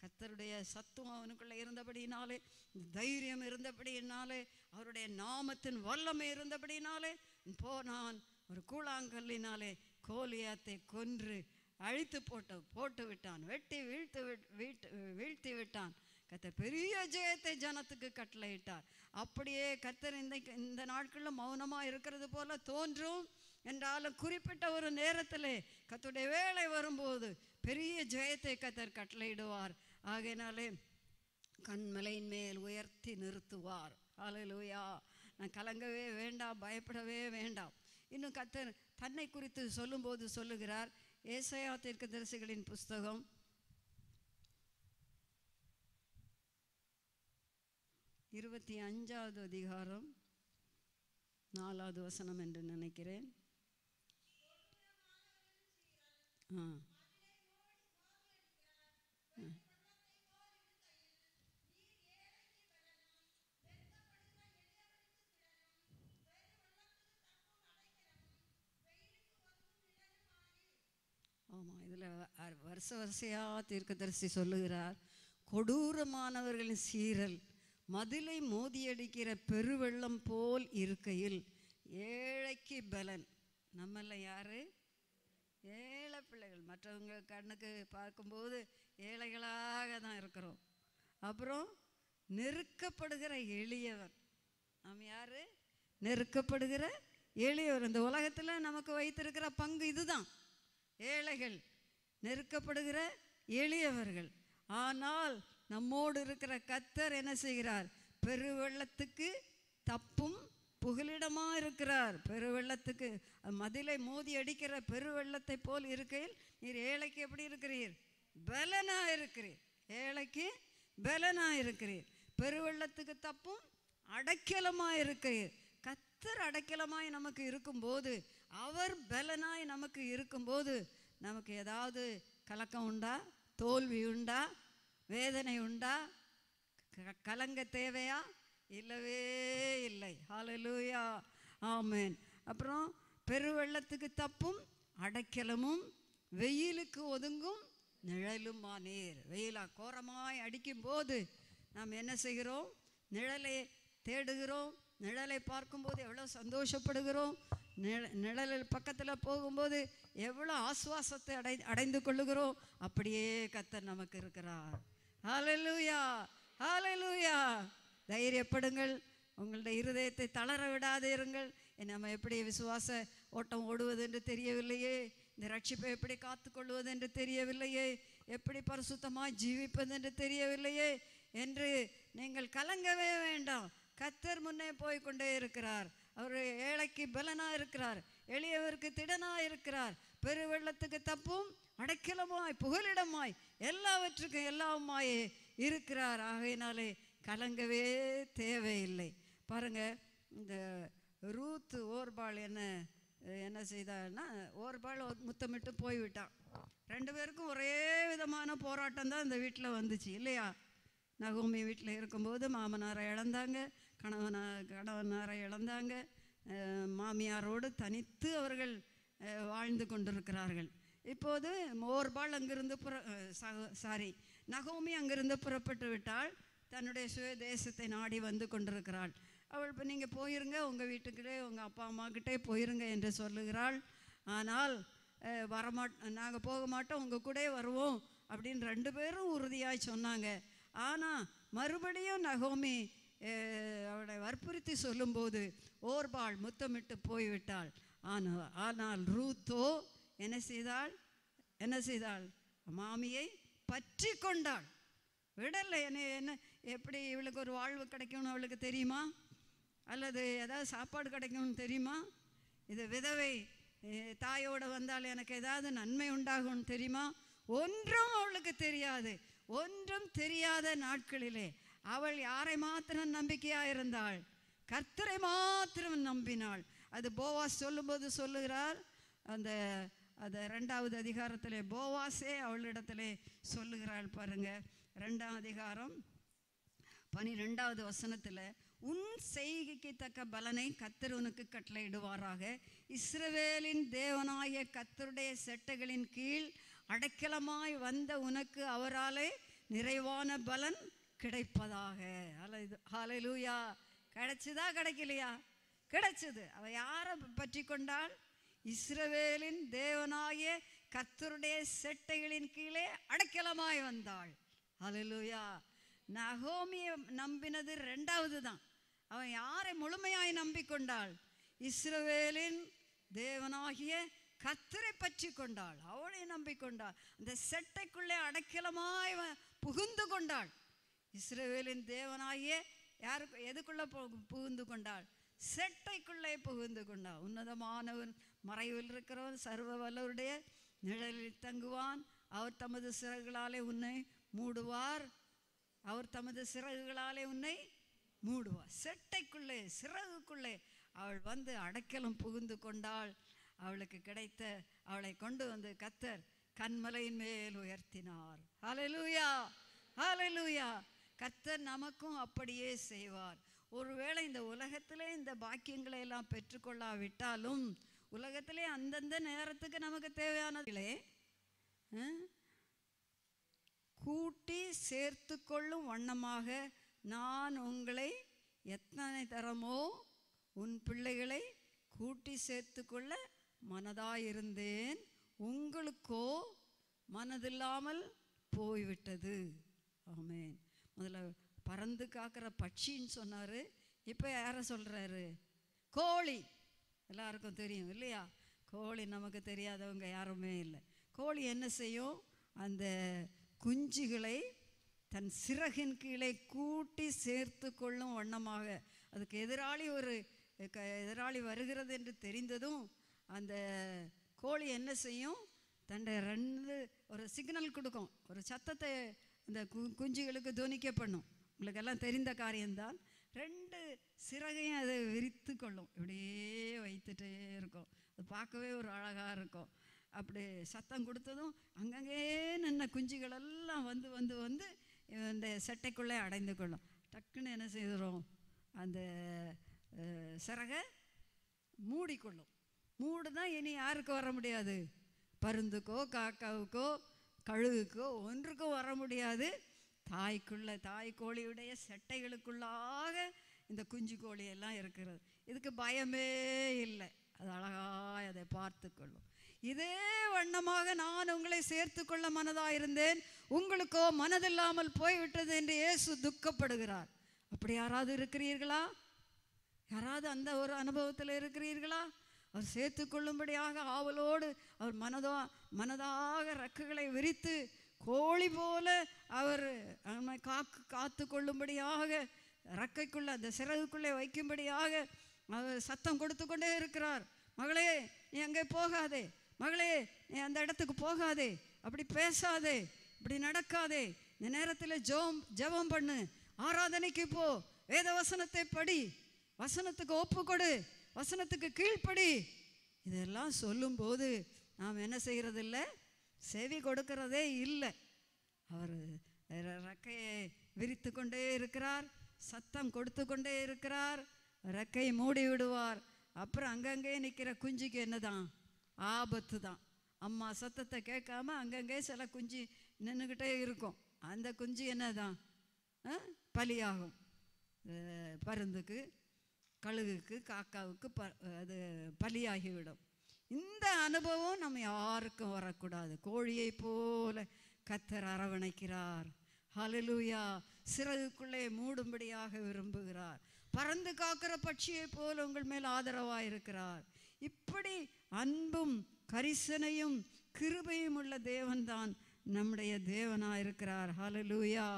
கத்தருடைய சத்துவம் அவனுக்குள்ளே இருந்தபடினாலே தைரியம் இருந்தபடினாலே அவருடைய நாமத்தின் வல்லமை இருந்தபடினாலே போனான் ஒரு கூழாங்கல்லினாலே கோலியாத்தை கொன்று அழித்து போட்டு போட்டு விட்டான் வெட்டி வீழ்த்து வீட்டு வீழ்த்தி விட்டான் கத்தர் பெரிய ஜெயத்தை ஜனத்துக்கு கட்டளையிட்டார் அப்படியே கத்தர் இந்த இந்த நாட்களில் மௌனமாக இருக்கிறது போல தோன்றும் என்றாலும் குறிப்பிட்ட ஒரு நேரத்தில் கத்துடைய வேலை வரும்போது பெரிய ஜெயத்தை கத்தர் கட்டளையிடுவார் ஆகையினாலே கண்மலையின் மேல் உயர்த்தி நிறுத்துவார் ஆலையிலுயா நான் கலங்கவே வேண்டாம் பயப்படவே வேண்டாம் இன்னும் கத்தர் தன்னை குறித்து சொல்லும்போது சொல்லுகிறார் ஏசையா தெற்கு தரிசிகளின் புஸ்தகம் இருபத்தி அஞ்சாவது அதிகாரம் நாலாவது வசனம் என்று நினைக்கிறேன் ஆ ஆமாம் இதில் வருஷ வரிசையாக தீர்க்கதரிசி சொல்லுகிறார் கொடூரமானவர்களின் சீரல் மதிலை மோதியடிக்கிற பெருவெள்ளம் போல் இருக்கையில் ஏழைக்கு பலன் நம்மளை யார் ஏழை பிள்ளைகள் மற்றவங்க கண்ணுக்கு பார்க்கும்போது ஏழைகளாக தான் இருக்கிறோம் அப்புறம் நெருக்கப்படுகிற எளியவர் நாம் யார் நெருக்கப்படுகிற எளியவர் இந்த உலகத்தில் நமக்கு வைத்திருக்கிற பங்கு இதுதான் ஏழைகள் நெருக்கப்படுகிற எளியவர்கள் ஆனால் நம்மோடு இருக்கிற கத்தர் என்ன செய்கிறார் பெருவெள்ளத்துக்கு தப்பும் புகலிடமாக இருக்கிறார் பெருவெள்ளத்துக்கு மதிலை மோதி அடிக்கிற பெருவெள்ளத்தை போல் இருக்கையில் நீர் ஏழைக்கு எப்படி இருக்கிறீர் பலனாக இருக்கிறீர் ஏழைக்கு பலனாக இருக்கிறீர் பெருவெள்ளத்துக்கு தப்பும் அடைக்கலமாக இருக்கிறீர் கத்தர் அடைக்கலமாய் நமக்கு இருக்கும்போது அவர் பலனாய் நமக்கு இருக்கும்போது நமக்கு ஏதாவது கலக்கம் உண்டா தோல்வி உண்டா வேதனை உண்டா கலங்க தேவையா இல்லவே இல்லை ஹாலலூயா ஆமேன் அப்புறம் பெருவெள்ளத்துக்கு தப்பும் அடைக்கலமும் வெயிலுக்கு ஒதுங்கும் நிழலுமா நீர் வெயிலாக கோரமாய் அடிக்கும்போது நாம் என்ன செய்கிறோம் நிழலை தேடுகிறோம் நிழலை பார்க்கும்போது எவ்வளோ சந்தோஷப்படுகிறோம் நிழலில் பக்கத்தில் போகும்போது எவ்வளோ ஆசுவாசத்தை அடை அடைந்து கொள்ளுகிறோம் அப்படியே கத்தர் நமக்கு இருக்கிறார் ஹாலலூயா ஹாலலூயா தைரியப்படுங்கள் உங்களுடைய இருதயத்தை தளர விடாதே இருங்கள் நம்ம எப்படி விசுவாச ஓட்டம் ஓடுவது என்று தெரியவில்லையே இந்த ரட்சிப்பை எப்படி கொள்வது என்று தெரியவில்லையே எப்படி பரிசுத்தமாக ஜீவிப்பது என்று தெரியவில்லையே என்று நீங்கள் கலங்கவே வேண்டாம் கத்தர் முன்னே போய்கொண்டே இருக்கிறார் அவர் ஏழைக்கு பலனாக இருக்கிறார் எளியவருக்கு திடனாக இருக்கிறார் பெருவெள்ளத்துக்கு தப்பும் அடைக்கலமாய் புகலிடமாய் எல்லாவற்றுக்கும் எல்லாமாய் இருக்கிறார் ஆகையினாலே கலங்கவே தேவையில்லை பாருங்கள் இந்த ரூத்து ஓர்பால் என்ன என்ன செய்தான்னா ஓர்பால் முத்தமிட்டு போய்விட்டான் ரெண்டு பேருக்கும் ஒரே விதமான போராட்டம் தான் இந்த வீட்டில் வந்துச்சு இல்லையா நகோமி வீட்டில் இருக்கும்போது மாமனாரை இழந்தாங்க கணவனா கணவனாரை இழந்தாங்க மாமியாரோடு தனித்து அவர்கள் வாழ்ந்து கொண்டிருக்கிறார்கள் இப்போது மோர்பால் அங்கிருந்து புற சாரி நகோமி அங்கிருந்து புறப்பட்டு விட்டால் தன்னுடைய சுய தேசத்தை நாடி வந்து கொண்டிருக்கிறாள் அவள் இப்போ நீங்கள் போயிருங்க உங்கள் வீட்டுக்கிட்டே உங்கள் அப்பா அம்மாக்கிட்டே போயிருங்க என்று சொல்லுகிறாள் ஆனால் வரமாட் நாங்கள் போக மாட்டோம் உங்கள் கூட வருவோம் அப்படின்னு ரெண்டு பேரும் உறுதியாக சொன்னாங்க ஆனால் மறுபடியும் நகோமி அவளை வற்புறுத்தி சொல்லும்போது ஓர்பாள் முத்தமிட்டு போய்விட்டாள் ஆனால் ஆனால் ரூத்தோ என்ன செய்தாள் என்ன செய்தாள் மாமியை பற்றி கொண்டாள் விடலை என்ன என்ன எப்படி இவளுக்கு ஒரு வாழ்வு கிடைக்கும்னு அவளுக்கு தெரியுமா அல்லது ஏதாவது சாப்பாடு கிடைக்கும்னு தெரியுமா இது விதவை தாயோடு வந்தால் எனக்கு ஏதாவது நன்மை உண்டாகும்னு தெரியுமா ஒன்றும் அவளுக்கு தெரியாது ஒன்றும் தெரியாத நாட்களிலே அவள் யாரை மாத்திரம் நம்பிக்கையா இருந்தாள் கர்த்தரை மாத்திரம் நம்பினாள் அது போவாஸ் சொல்லும்போது சொல்லுகிறார் அந்த அந்த ரெண்டாவது அதிகாரத்தில் போவாஸே அவளிடத்துல சொல்லுகிறாள் பாருங்க ரெண்டாம் அதிகாரம் பனிரெண்டாவது வசனத்தில் உன் செய்கைக்கு தக்க பலனை கத்தர் உனக்கு கட்டளையிடுவாராக இஸ்ரவேலின் தேவனாகிய கத்தருடைய செட்டைகளின் கீழ் அடைக்கலமாய் வந்த உனக்கு அவராலே நிறைவான பலன் கிடைப்பதாக அலை கிடைச்சுதா கிடைக்கலையா கிடைச்சது அவள் யாரை பற்றி கொண்டால் இஸ்ரவேலின் தேவனாகிய கத்தருடைய செட்டைகளின் கீழே அடைக்கலமாய் வந்தாள் அலலுயா நகோமியை நம்பினது ரெண்டாவது தான் அவன் யாரை முழுமையாய் நம்பிக்கொண்டாள் இஸ்ரவேலின் தேவனாகிய கத்தரை பற்றி கொண்டாள் அவளை நம்பிக்கொண்டாள் அந்த செட்டைக்குள்ளே அடைக்கலமாய் புகுந்து கொண்டாள் இஸ்ரவேலின் தேவனாகிய யாருக்கு எதுக்குள்ளே புகுந்து கொண்டாள் செட்டைக்குள்ளே புகுந்து கொண்டாள் உன்னதமானவன் மறைவில் இருக்கிறவன் சர்வ வல்லவருடைய நிழலில் தங்குவான் அவர் தமது சிறகுகளாலே உன்னை மூடுவார் அவர் தமது சிறகுகளாலே உன்னை மூடுவார் செட்டைக்குள்ளே சிறகுக்குள்ளே அவள் வந்து அடைக்கலம் புகுந்து கொண்டாள் அவளுக்கு கிடைத்த அவளை கொண்டு வந்து கத்தர் கண்மலையின் மேல் உயர்த்தினார் ஹலலூயா ஹலலூயா கர்த்தர் நமக்கும் அப்படியே செய்வார் ஒருவேளை இந்த உலகத்திலே இந்த பாக்கியங்களை எல்லாம் பெற்றுக்கொள்ளாவிட்டாலும் உலகத்திலே அந்தந்த நேரத்துக்கு நமக்கு தேவையானதிலே கூட்டி சேர்த்து கொள்ளும் வண்ணமாக நான் உங்களை எத்தனை தரமோ உன் பிள்ளைகளை கூட்டி சேர்த்து கொள்ள மனதாயிருந்தேன் உங்களுக்கோ மனதில்லாமல் போய்விட்டது ஆமேன் முதல்ல பறந்து காக்கிற பட்சின்னு சொன்னார் இப்போ யாரை சொல்கிறாரு கோழி எல்லாருக்கும் தெரியும் இல்லையா கோழி நமக்கு தெரியாதவங்க யாருமே இல்லை கோழி என்ன செய்யும் அந்த குஞ்சுகளை தன் சிறகின் கீழே கூட்டி சேர்த்து கொள்ளும் வண்ணமாக அதுக்கு எதிராளி ஒரு க எதிராளி வருகிறது என்று தெரிந்ததும் அந்த கோழி என்ன செய்யும் தன்னை ரெண்டு ஒரு சிக்னல் கொடுக்கும் ஒரு சத்தத்தை இந்த கு குஞ்சுகளுக்கு துவனிக்க பண்ணும் உங்களுக்கெல்லாம் தெரிந்த காரியம்தான் ரெண்டு சிறகையும் அதை விரித்து கொள்ளும் இப்படியே வைத்துட்டே இருக்கும் அது பார்க்கவே ஒரு அழகாக இருக்கும் அப்படி சத்தம் கொடுத்ததும் அங்கங்கே நின்ன குஞ்சுகள் எல்லாம் வந்து வந்து வந்து இந்த செட்டைக்குள்ளே அடைந்து கொள்ளும் டக்குன்னு என்ன செய்துடும் அந்த சிறகை மூடிக்கொள்ளும் மூடு தான் இனி யாருக்கு வர முடியாது பருந்துக்கோ காக்காவுக்கோ கழுகுக்கோ ஒன்றுக்கும் வர முடியாது தாய்க்குள்ள தாய் கோழியுடைய செட்டைகளுக்குள்ளாக இந்த குஞ்சு கோழி எல்லாம் இருக்கிறது இதுக்கு பயமே இல்லை அது அழகாய் அதை பார்த்து கொள்ளும் இதே வண்ணமாக நான் உங்களை சேர்த்து கொள்ள மனதாக இருந்தேன் உங்களுக்கோ மனதில்லாமல் போய்விட்டது என்று இயேசு துக்கப்படுகிறார் அப்படி யாராவது இருக்கிறீர்களா யாராவது அந்த ஒரு அனுபவத்தில் இருக்கிறீர்களா அவர் சேர்த்து கொள்ளும்படியாக ஆவலோடு அவர் மனதோ மனதாக ரக்குகளை விரித்து கோழி போல அவர் நம்மை காக்கு காத்து கொள்ளும்படியாக ரக்கைக்குள்ள அந்த சிறகுக்குள்ளே வைக்கும்படியாக அவர் சத்தம் கொடுத்து கொண்டே இருக்கிறார் மகளே நீ அங்கே போகாதே மகளே நீ அந்த இடத்துக்கு போகாதே அப்படி பேசாதே இப்படி நடக்காதே இந்த நேரத்தில் ஜோம் ஜபம் பண்ணு ஆராதனைக்கு போ வேத வசனத்தை படி வசனத்துக்கு ஒப்பு கொடு வசனத்துக்கு கீழ்ப்படி இதெல்லாம் சொல்லும்போது நாம் என்ன செய்கிறதில்ல செவி கொடுக்கிறதே இல்லை அவர் ரெக்கையை விரித்து கொண்டே இருக்கிறார் சத்தம் கொடுத்து கொண்டே இருக்கிறார் ரெக்கையை மூடி விடுவார் அப்புறம் அங்கங்கே நிற்கிற குஞ்சுக்கு என்னதான் ஆபத்து தான் அம்மா சத்தத்தை கேட்காம அங்கங்கே சில குஞ்சு நின்றுக்கிட்டே இருக்கும் அந்த குஞ்சு என்னதான் பலியாகும் பருந்துக்கு கழுகுக்கு காக்காவுக்கு ப அது பலியாகிவிடும் இந்த அனுபவம் நம்ம யாருக்கும் வரக்கூடாது கோழியை போல கத்தர் அரவணைக்கிறார் ஹலலூயா சிறகுக்குள்ளே மூடும்படியாக விரும்புகிறார் பறந்து காக்கிற பட்சியை போல உங்கள் மேல் ஆதரவாக இருக்கிறார் இப்படி அன்பும் கரிசனையும் கிருபையும் உள்ள தேவன்தான் நம்முடைய தேவனாக இருக்கிறார் ஹலலூயா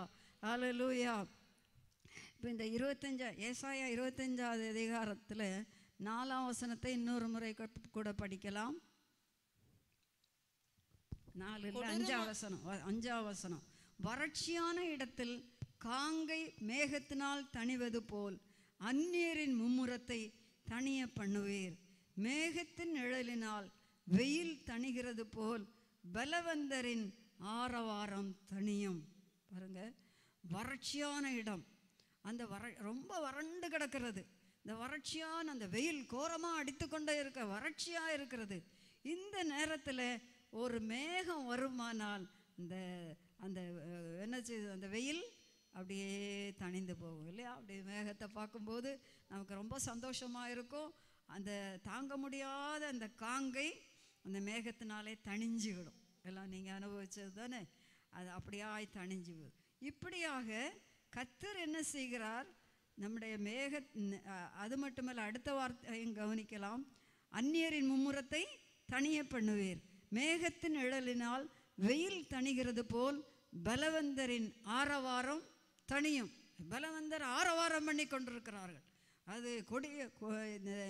ஹலலூயா இப்போ இந்த இருபத்தஞ்சா ஏசாயா இருபத்தஞ்சாவது அதிகாரத்தில் நாலாம் வசனத்தை இன்னொரு முறை கூட படிக்கலாம் நாலு இல்லை அஞ்சாம் வசனம் அஞ்சாம் வசனம் வறட்சியான இடத்தில் காங்கை மேகத்தினால் தணிவது போல் அந்நியரின் மும்முரத்தை தனிய பண்ணுவீர் மேகத்தின் நிழலினால் வெயில் தணிகிறது போல் பலவந்தரின் ஆரவாரம் தனியும் பாருங்க வறட்சியான இடம் அந்த வர ரொம்ப வறண்டு கிடக்கிறது இந்த வறட்சியான அந்த வெயில் கோரமாக அடித்துக்கொண்டே இருக்க வறட்சியாக இருக்கிறது இந்த நேரத்தில் ஒரு மேகம் வருமானால் இந்த அந்த என்ன செய்யுது அந்த வெயில் அப்படியே தணிந்து போகும் இல்லையா அப்படி மேகத்தை பார்க்கும்போது நமக்கு ரொம்ப சந்தோஷமாக இருக்கும் அந்த தாங்க முடியாத அந்த காங்கை அந்த மேகத்தினாலே தணிஞ்சுவிடும் எல்லாம் நீங்கள் அனுபவிச்சது தானே அது அப்படியாய் தணிஞ்சு இப்படியாக கத்தர் என்ன செய்கிறார் நம்முடைய மேக அது மட்டுமல்ல அடுத்த வார்த்தையும் கவனிக்கலாம் அந்நியரின் மும்முரத்தை தனிய பண்ணுவீர் மேகத்தின் நிழலினால் வெயில் தணிகிறது போல் பலவந்தரின் ஆரவாரம் தனியும் பலவந்தர் ஆரவாரம் பண்ணி கொண்டிருக்கிறார்கள் அது கொடிய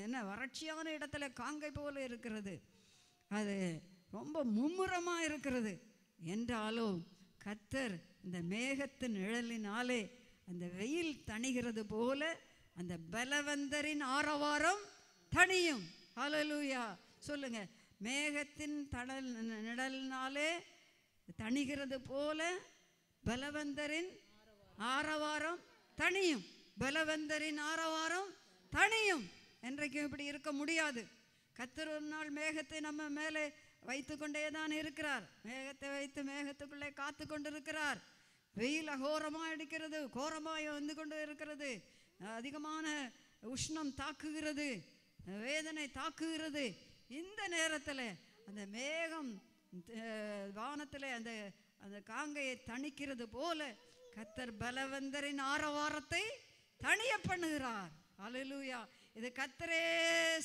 என்ன வறட்சியான இடத்துல காங்கை போல இருக்கிறது அது ரொம்ப மும்முரமாக இருக்கிறது என்றாலும் கத்தர் இந்த மேகத்தின் நிழலினாலே அந்த வெயில் தணிகிறது போல அந்த பலவந்தரின் ஆரவாரம் தனியும் ஹலலூயா சொல்லுங்க மேகத்தின் தடல் நிழல்னாலே தணிகிறது போல பலவந்தரின் ஆரவாரம் தனியும் பலவந்தரின் ஆரவாரம் தனியும் என்றைக்கும் இப்படி இருக்க முடியாது கத்தர் ஒரு நாள் மேகத்தை நம்ம மேலே வைத்து கொண்டே தான் இருக்கிறார் மேகத்தை வைத்து மேகத்துக்குள்ளே காத்து கொண்டிருக்கிறார் வெயில் கோரமா அடிக்கிறது கோரமாய் வந்து கொண்டு இருக்கிறது அதிகமான உஷ்ணம் தாக்குகிறது வேதனை தாக்குகிறது இந்த நேரத்தில் அந்த மேகம் வானத்தில் அந்த அந்த காங்கையை தணிக்கிறது போல கத்தர் பலவந்தரின் ஆரவாரத்தை தனிய பண்ணுகிறார் அலலூயா இது கத்தரே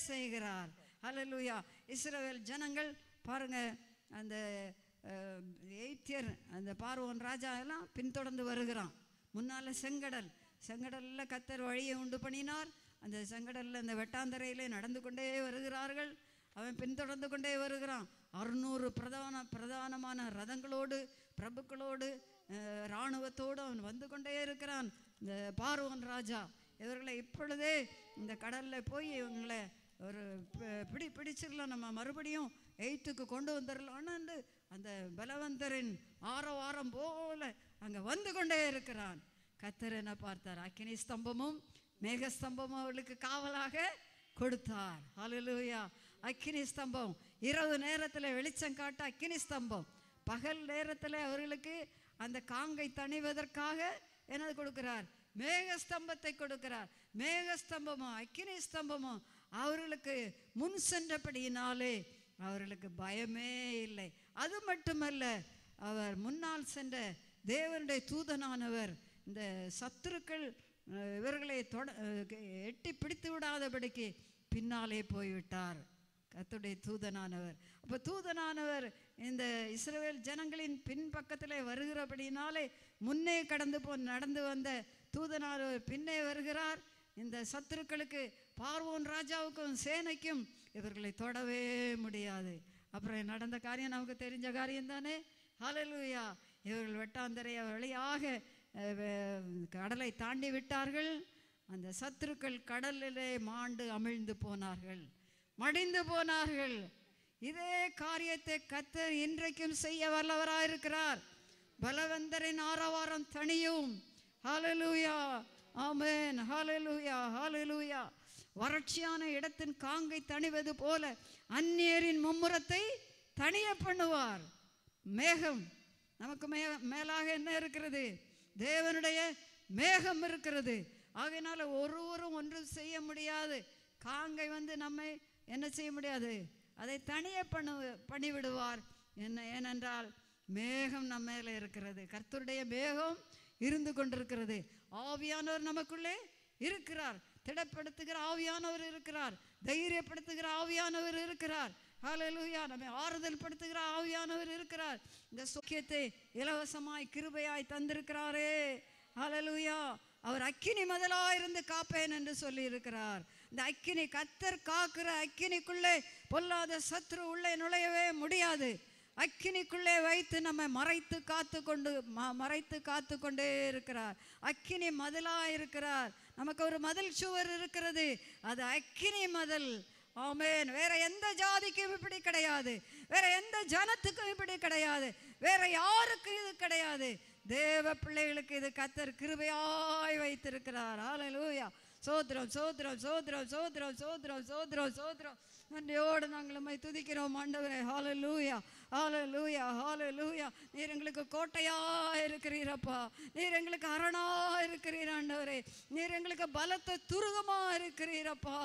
செய்கிறார் அலலூயா இஸ்ரேல் ஜனங்கள் பாருங்க அந்த எயித்தியர் அந்த பார்வன் ராஜா எல்லாம் பின்தொடர்ந்து வருகிறான் முன்னால் செங்கடல் செங்கடலில் கத்தர் வழியை உண்டு பண்ணினார் அந்த செங்கடலில் அந்த வெட்டாந்தரையிலே நடந்து கொண்டே வருகிறார்கள் அவன் பின்தொடர்ந்து கொண்டே வருகிறான் அறுநூறு பிரதான பிரதானமான ரதங்களோடு பிரபுக்களோடு இராணுவத்தோடு அவன் வந்து கொண்டே இருக்கிறான் இந்த பார்வன் ராஜா இவர்களை இப்பொழுதே இந்த கடலில் போய் இவங்களை ஒரு பிடி பிடிச்சிடலாம் நம்ம மறுபடியும் எயித்துக்கு கொண்டு வந்துடலான்னு அந்த பலவந்தரின் ஆரவாரம் போல அங்கே வந்து கொண்டே இருக்கிறான் கத்தர் என்ன பார்த்தார் அக்கினி ஸ்தம்பமும் மேகஸ்தம்பமும் அவர்களுக்கு காவலாக கொடுத்தார் அலுலூயா அக்கினி ஸ்தம்பம் இரவு நேரத்தில் வெளிச்சம் காட்ட அக்கினி ஸ்தம்பம் பகல் நேரத்தில் அவர்களுக்கு அந்த காங்கை தணிவதற்காக எனது கொடுக்கிறார் மேகஸ்தம்பத்தை கொடுக்கிறார் மேகஸ்தம்பமும் அக்கினி ஸ்தம்பமும் அவர்களுக்கு முன் சென்றபடியினாலே அவர்களுக்கு பயமே இல்லை அது மட்டுமல்ல அவர் முன்னால் சென்ற தேவனுடைய தூதனானவர் இந்த சத்துருக்கள் இவர்களை தொட எட்டி பிடித்து விடாதபடிக்கு பின்னாலே போய்விட்டார் கத்துடைய தூதனானவர் அப்போ தூதனானவர் இந்த இஸ்ரேல் ஜனங்களின் பின்பக்கத்தில் வருகிறபடினாலே முன்னே கடந்து போ நடந்து வந்த தூதனானவர் பின்னே வருகிறார் இந்த சத்துருக்களுக்கு பார்வோன் ராஜாவுக்கும் சேனைக்கும் இவர்களை தொடவே முடியாது அப்புறம் நடந்த காரியம் நமக்கு தெரிஞ்ச காரியம் தானே ஹலலூயா இவர்கள் வெட்டாந்தரைய வழியாக கடலை தாண்டி விட்டார்கள் அந்த சத்துருக்கள் கடலிலே மாண்டு அமிழ்ந்து போனார்கள் மடிந்து போனார்கள் இதே காரியத்தை கத்தர் இன்றைக்கும் செய்ய வல்லவராயிருக்கிறார் பலவந்தரின் ஆரவாரம் தனியும் ஹாலலூயா ஆமேன் ஹாலலூயா ஹாலலூயா வறட்சியான இடத்தின் காங்கை தணிவது போல அந்நியரின் மும்முரத்தை தனிய பண்ணுவார் மேகம் நமக்கு மே மேலாக என்ன இருக்கிறது தேவனுடைய மேகம் இருக்கிறது ஆகையினால ஒருவரும் ஒன்றும் செய்ய முடியாது காங்கை வந்து நம்மை என்ன செய்ய முடியாது அதை தனிய பண்ணு பண்ணிவிடுவார் என்ன ஏனென்றால் மேகம் நம்ம இருக்கிறது கர்த்தருடைய மேகம் இருந்து கொண்டிருக்கிறது ஆவியானவர் நமக்குள்ளே இருக்கிறார் திடப்படுத்துகிற ஆவியானவர் இருக்கிறார் தைரியப்படுத்துகிற ஆவியானவர் இருக்கிறார் ஹலலூயா நம்மை ஆறுதல் படுத்துகிற ஆவியானவர் இருக்கிறார் இந்த சுக்கியத்தை இலவசமாய் கிருபையாய் தந்திருக்கிறாரே ஹலலூயா அவர் அக்கினி இருந்து காப்பேன் என்று சொல்லி இருக்கிறார் இந்த அக்கினி கத்தர் காக்குற அக்கினிக்குள்ளே பொல்லாத சத்ரு உள்ளே நுழையவே முடியாது அக்கினிக்குள்ளே வைத்து நம்ம மறைத்து காத்து கொண்டு மறைத்து காத்து கொண்டே இருக்கிறார் அக்கினி மதிலாக இருக்கிறார் நமக்கு ஒரு மதில் சுவர் இருக்கிறது அது அக்கினி மதில் ஆமேன் வேற எந்த ஜாதிக்கும் இப்படி கிடையாது வேற எந்த ஜனத்துக்கும் இப்படி கிடையாது வேற யாருக்கும் இது கிடையாது தேவ பிள்ளைகளுக்கு இது கத்தர் கிருபையாய் வைத்திருக்கிறார் ஆலலூயா சோத்ரம் சோத்ரம் சோத்ரம் சோத்ரம் சோத்ரம் சோத்ரம் சோத்ரம் நன்றியோடு நாங்கள் நம்மை துதிக்கிறோம் ஆண்டவரே ஹால லூயா ஹால லூயா ஹால லூயா நீர் எங்களுக்கு கோட்டையா இருக்கிறீரப்பா நீர் எங்களுக்கு அரணா இருக்கிறீர் ஆண்டவரே நீர் எங்களுக்கு பலத்த துருகமா இருக்கிறீரப்பா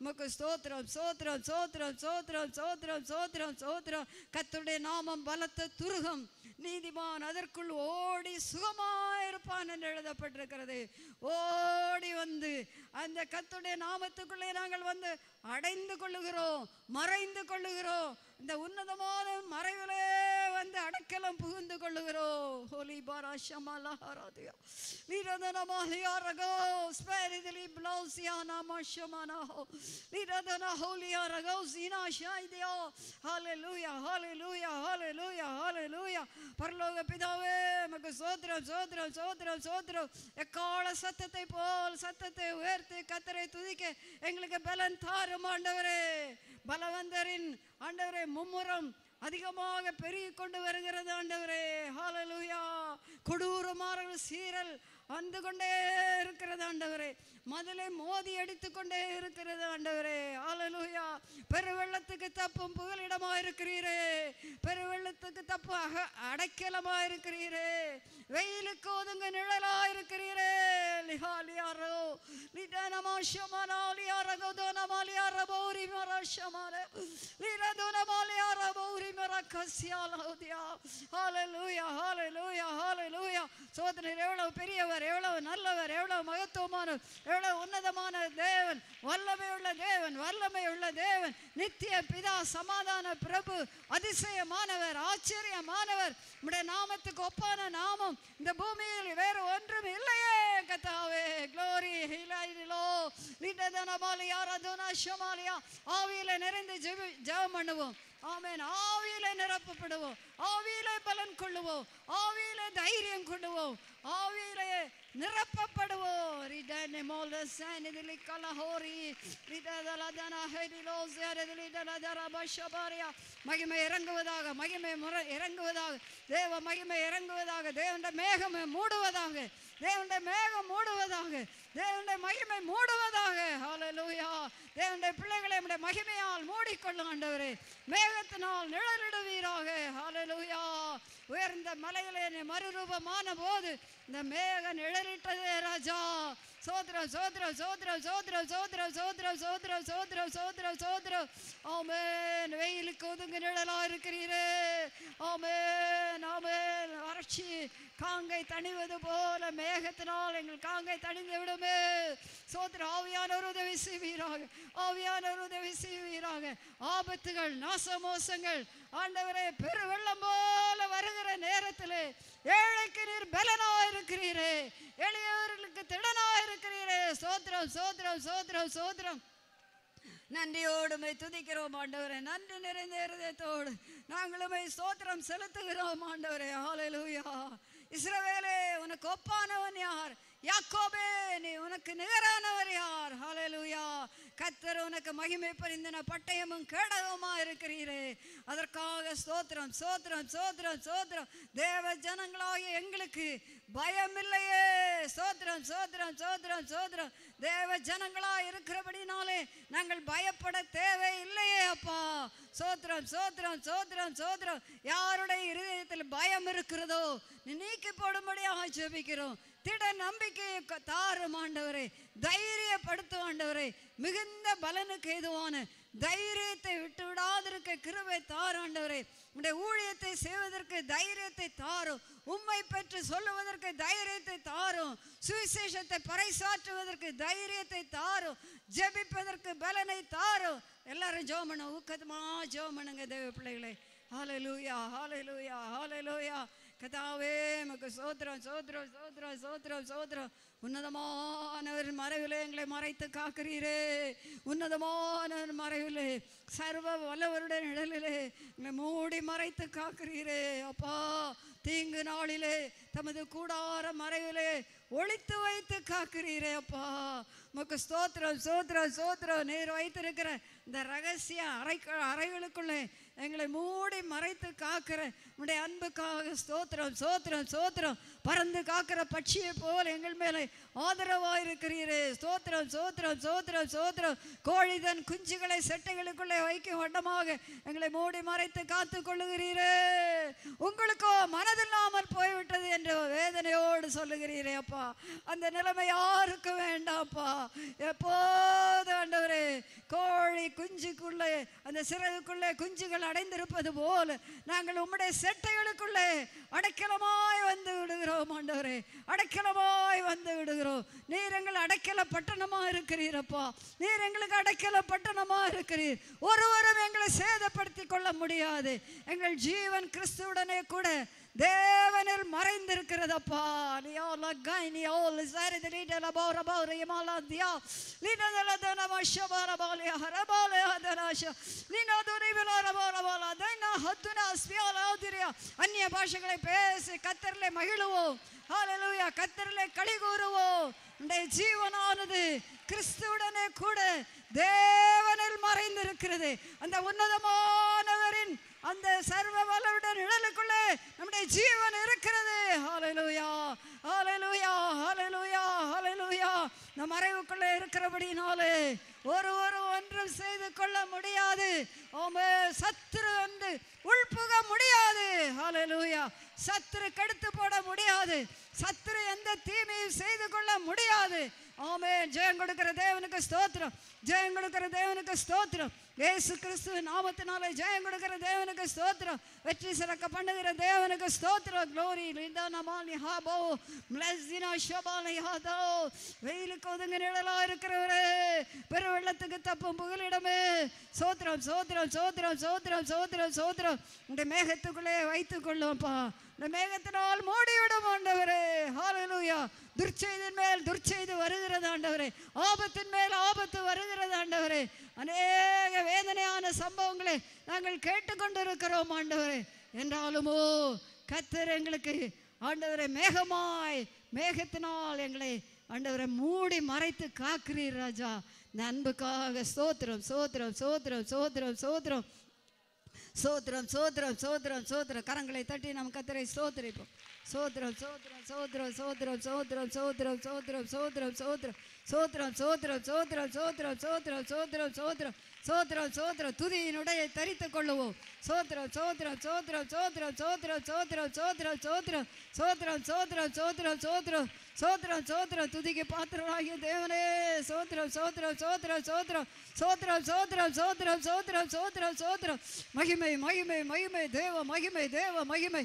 உமக்கு ஸ்தோத்திரம் சோத்திரம் சோத்திரம் சோத்திரம் சோத்திரம் சோத்திரம் சோத்திரம் கத்துடைய நாமம் பலத்த துருகம் நீதிமான் அதற்குள் ஓடி சுகமாயிருப்பான் என்று எழுதப்பட்டிருக்கிறது ஓடி வந்து அந்த கத்துடைய நாமத்துக்குள்ளே நாங்கள் வந்து அடைந்து கொள்ளுகிறோம் மறைந்து கொள்ளுகிறோம் இந்த உன்னதமான மறைவிலே வந்து அடைக்கலம் புகுந்து கொள்ளுகிறோம் ஹோலி ஹோலியா ரகோ பரலோக பிதாவே சோத்ரம் சோத்ரம் சோத்ரம் சோத்ரம் எக்கால சத்தத்தை போல் சத்தத்தை உயர்த்து கத்தரை துதிக்க எங்களுக்கு பலன் தாரும் ஆண்டவரே பலவந்தரின் ஆண்டவரே மும்முரம் அதிகமாக பெருகி கொண்டு வருகிறது ஆண்டவரே ஹாலலுயா கொடூரமான சீரல் வந்து கொண்டே இருக்கிறது ஆண்டவரே மதிலை மோதி அடித்து கொண்டே இருக்கிறது ஆண்டவரே ஆலலூயா பெருவெள்ளத்துக்கு தப்பும் புகலிடமா இருக்கிறீரே பெருவெள்ளத்துக்கு தப்பு அக அடைக்கலமா இருக்கிறீரே வெயிலுக்கு ஒதுங்க நிழலா இருக்கிறீரே லிஹாலியாரோ சோதனர் எவ்வளவு பெரியவர் எவ்வளவு நல்லவர் எவ்வளவு மகத்துவமான எவ்வளவு உன்னதமான தேவன் வல்லமை உள்ள தேவன் வல்லமை உள்ள தேவன் நித்திய பிதா சமாதான பிரபு அதிசயமானவர் ஆச்சரியமானவர் நம்முடைய நாமத்துக்கு ஒப்பான நாமம் இந்த பூமியில் வேறு ஒன்றும் இல்லையே கத்தாவே க்ளோரி ஆவியில நிறைந்து ஜெபம் பண்ணுவோம் ஆமேன் ஆவியில நிரப்பப்படுவோம் ஆவியில பலன் கொள்ளுவோம் ஆவியில தைரியம் கொள்ளுவோம் ஆவியில நிரப்பப்படுவோம் மகிமை இறங்குவதாக மகிமை இறங்குவதாக தேவ மகிமை இறங்குவதாக தேவன் மேகமே மூடுவதாக தேவனுடைய மேகம் மூடுவதாக தேவனுடைய மகிமை மூடுவதாக ஹாலலூயா தேவனுடைய பிள்ளைகளை நம்முடைய மகிமையால் மூடிக்கொள்ளும் ஆண்டவரே மேகத்தினால் நிழலிடுவீராக ஹாலலூயா உயர்ந்த மலையிலே மறுரூபமான போது இந்த மேக நிழலிட்டதே ராஜா சோத்ரம் சோத்ரம் சோத்ரம் சோத்ரம் சோத்ரம் சோத்ரம் சோத்ரம் சோத்ரம் சோத்ரம் சோத்ரம் ஆமேன் வெயிலுக்கு ஒதுங்க நிழலா இருக்கிறீரே ஆமேன் ஆமேன் வறட்சி காங்கை தணிவது போல மேகத்தினால் எங்கள் காங்கை தணிந்து விடுமே சோ ஸ்தோத்திரம் ஆவியானவர் உதவி செய்வீராக ஆவியானவர் உதவி செய்வீராக ஆபத்துகள் நாசமோசங்கள் ஆண்டவரே பெருவெள்ளம் போல வருகிற நேரத்தில் ஏழைக்கு நீர் பலனா இருக்கிறீரே எளியவர்களுக்கு திடனா இருக்கிறீரே சோத்திரம் சோத்திரம் சோத்திரம் சோத்திரம் நன்றியோடுமை துதிக்கிறோம் ஆண்டவரே நன்றி நிறைந்த இருதயத்தோடு நாங்களும் சோத்திரம் செலுத்துகிறோம் ஆண்டவரே ஆலையிலூயா இஸ்ரவேலே உனக்கு ஒப்பானவன் யார் யாக்கோபே நீ உனக்கு நிகரானவர் யார் ஹலலுயா கத்தர் உனக்கு மகிமை பரிந்தன பட்டயமும் கேடகமா இருக்கிறீரே அதற்காக சோத்திரம் சோத்திரம் சோத்திரம் சோத்திரம் தேவ ஜனங்களாகிய எங்களுக்கு பயம் இல்லையே சோத்திரம் சோத்திரம் சோத்திரம் சோத்திரம் தேவ ஜனங்களா இருக்கிறபடினாலே நாங்கள் பயப்பட தேவை இல்லையே அப்பா சோத்திரம் சோத்திரம் சோத்திரம் சோத்திரம் யாருடைய இருதயத்தில் பயம் இருக்கிறதோ நீக்கி போடும்படியாக ஜெபிக்கிறோம் திட நம்பிக்கையை தாரும் ஆண்டவரை தைரியப்படுத்தும் ஆண்டவரை மிகுந்த பலனுக்கு எதுவான தைரியத்தை விட்டு விடாதிருக்க கிருவை தார் ஆண்டவரே உடைய ஊழியத்தை செய்வதற்கு தைரியத்தை தாரும் உண்மை பெற்று சொல்லுவதற்கு தைரியத்தை தாரும் சுவிசேஷத்தை பறைசாற்றுவதற்கு தைரியத்தை தாரும் ஜெபிப்பதற்கு பலனை தாரும் எல்லாரும் ஜோமனும் ஊக்கத்தமாக ஜோமனுங்க தேவ பிள்ளைகளை ஹாலலூயா ஹாலலூயா ஹாலலூயா கதாவே மக்கு சோத்திரம் சோத்திரம் சோத்ரம் சோத்ரம் சோத்திரம் உன்னதமானவர் மறைவிலே எங்களை மறைத்து காக்கிறீரே உன்னதமானவர் மறைவிலே சர்வ வல்லவருடைய நிழலிலே எங்களை மூடி மறைத்து காக்கிறீரே அப்பா தீங்கு நாளிலே தமது கூடார மறைவிலே ஒழித்து வைத்து காக்கிறீரே அப்பா உமக்கு ஸ்தோத்திரம் சோத்திரம் சோத்திரம் நீர் வைத்திருக்கிற இந்த ரகசிய அறை அறைகளுக்குள்ளே எங்களை மூடி மறைத்து காக்கிற உடைய அன்புக்காக ஸ்தோத்திரம் ஸ்தோத்திரம் ஸ்தோத்திரம் பறந்து காக்கிற பட்சியை போல் எங்கள் மேலே ஆதரவாக இருக்கிறீரே ஸ்தோத்திரம் ஸ்தோத்திரம் ஸ்தோத்திரம் ஸ்தோத்திரம் கோழி தன் குஞ்சுகளை செட்டைகளுக்குள்ளே வைக்கும் வட்டமாக எங்களை மூடி மறைத்து காத்து கொள்ளுகிறீரே உங்களுக்கோ மனதில்லாமல் போய்விட்டது என்று வேதனையோடு சொல்லுகிறீரே அப்பா அந்த நிலைமை யாருக்கும் வேண்டாம்ப்பா எப்போது வேண்டவரே கோழி குஞ்சுக்குள்ளே அந்த சிறகுக்குள்ளே குஞ்சுகள் அடைந்திருப்பது போல் நாங்கள் உம்முடைய செட்டைகளுக்குள்ளே அடைக்கலமாய் வந்து விடுகிறோம் ஆண்டவரே அடைக்கலமாய் வந்து விடுகிறோம் நீர் எங்கள் அடைக்கல பட்டணமாக இருக்கிறீரப்பா நீர் எங்களுக்கு அடைக்கல பட்டணமாக இருக்கிறீர் ஒருவரும் எங்களை சேதப்படுத்தி கொள்ள முடியாது எங்கள் ஜீவன் கிறிஸ்துவுடனே கூட தேவனில் மறைந்திருக்கிறதப்பா தியா ரபாலா ஹத்துனா அந்நிய பாஷைகளை பேசி கத்தரிலே மகிழுவோம் கத்தரிலே களி கூறுவோம் ஜீவனானது கிறிஸ்துடனே கூட தேவனில் மறைந்திருக்கிறது அந்த உன்னதமானவரின் அந்த சர்வ வளருட நிழலுக்குள்ளே நம்முடைய ஜீவன் இருக்கிறது ஹாலலூயா ஹாலலூயா ஹாலலூயா ஹாலலூயா நம் அறைவுக்குள்ளே இருக்கிறபடினாலே ஒரு ஒரு ஒன்றும் செய்து கொள்ள முடியாது சத்துரு வந்து உள்புக முடியாது ஹாலலூயா சத்துரு கெடுத்து போட முடியாது சத்துரு எந்த தீமையும் செய்து கொள்ள முடியாது ஆமே ஜெயம் கொடுக்கிற தேவனுக்கு ஸ்தோத்திரம் ஜெயம் கொடுக்கிற தேவனுக்கு ஸ்தோத்திரம் இயேசு கிறிஸ்துவ நாமத்தினால ஜெயம் கொடுக்கிற தேவனுக்கு ஸ்தோத்திரம் வெற்றி சிறக்க பண்ணுகிற தேவனுக்கு ஸ்தோத்திரம் க்ளோரி லிந்தானமாலி ஹாபோ மிளசினா வெயிலுக்கு ஒதுங்க நிழலா இருக்கிறவரு பெருவெள்ளத்துக்கு தப்பும் புகலிடமே சோத்திரம் சோத்திரம் சோத்திரம் சோத்திரம் சோத்திரம் சோத்திரம் இந்த மேகத்துக்குள்ளே வைத்துக் கொள்ளும்ப்பா இந்த மேகத்தினால் மூடிவிடும் ஆண்டவரே ஹாலலூயா துர்ச்செய்தின் மேல் துர்ச்செய்து வருகிறது ஆண்டவரே ஆபத்தின் மேல் ஆபத்து வருகிறது ஆண்டவரே அநேக வேதனையான சம்பவங்களை நாங்கள் கேட்டுக்கொண்டிருக்கிறோம் ஆண்டவரே என்றாலுமோ கத்தர் எங்களுக்கு ஆண்டவரை மேகமாய் மேகத்தினால் எங்களை ஆண்டவரை மூடி மறைத்து காக்கிறீர் ராஜா இந்த அன்புக்காக சோத்திரம் சோத்திரம் சோத்திரம் சோத்திரம் சோத்திரம் சோத்திரம் சோத்திரம் சோத்திரம் சோத்திரம் கரங்களை தட்டி நம் கத்தரை சோத்திரிப்போம் சோத்திரம் சோத்திரம் சோத்திரம் சோத்திரம் சோத்திரம் சோத்திரம் சோத்திரம் சோத்திரம் சோத்திரம் சோத்திரம் சோத்திரம் சோத்திரம் சோத்திரம் சோத்திரம் சோத்திரம் சோத்திரம் சோத்ரம் சோத்திரம் துதியினுடைய தரித்துக் கொள்ளுவோம் சோத்திரம் சோத்திரம் சோத்திரம் சோத்திரம் சோத்திரம் சோத்திரம் சோத்திரம் சோத்திரம் சோத்ரம் சோத்திரம் சோத்திரம் சோத்திரம் சோத்ரம் சோத்திரம் துதிக்கு பாத்திரனாகிய தேவனே சோத்ரம் சோத்திரம் சோத்திரம் சோத்ரம் சோத்ரம் சோத்ரம் சோத்ரம் சோத்ரம் சோத்ரம் சோத்ரம் மகிமை மகிமை மகிமை தேவ மகிமை தேவ மகிமை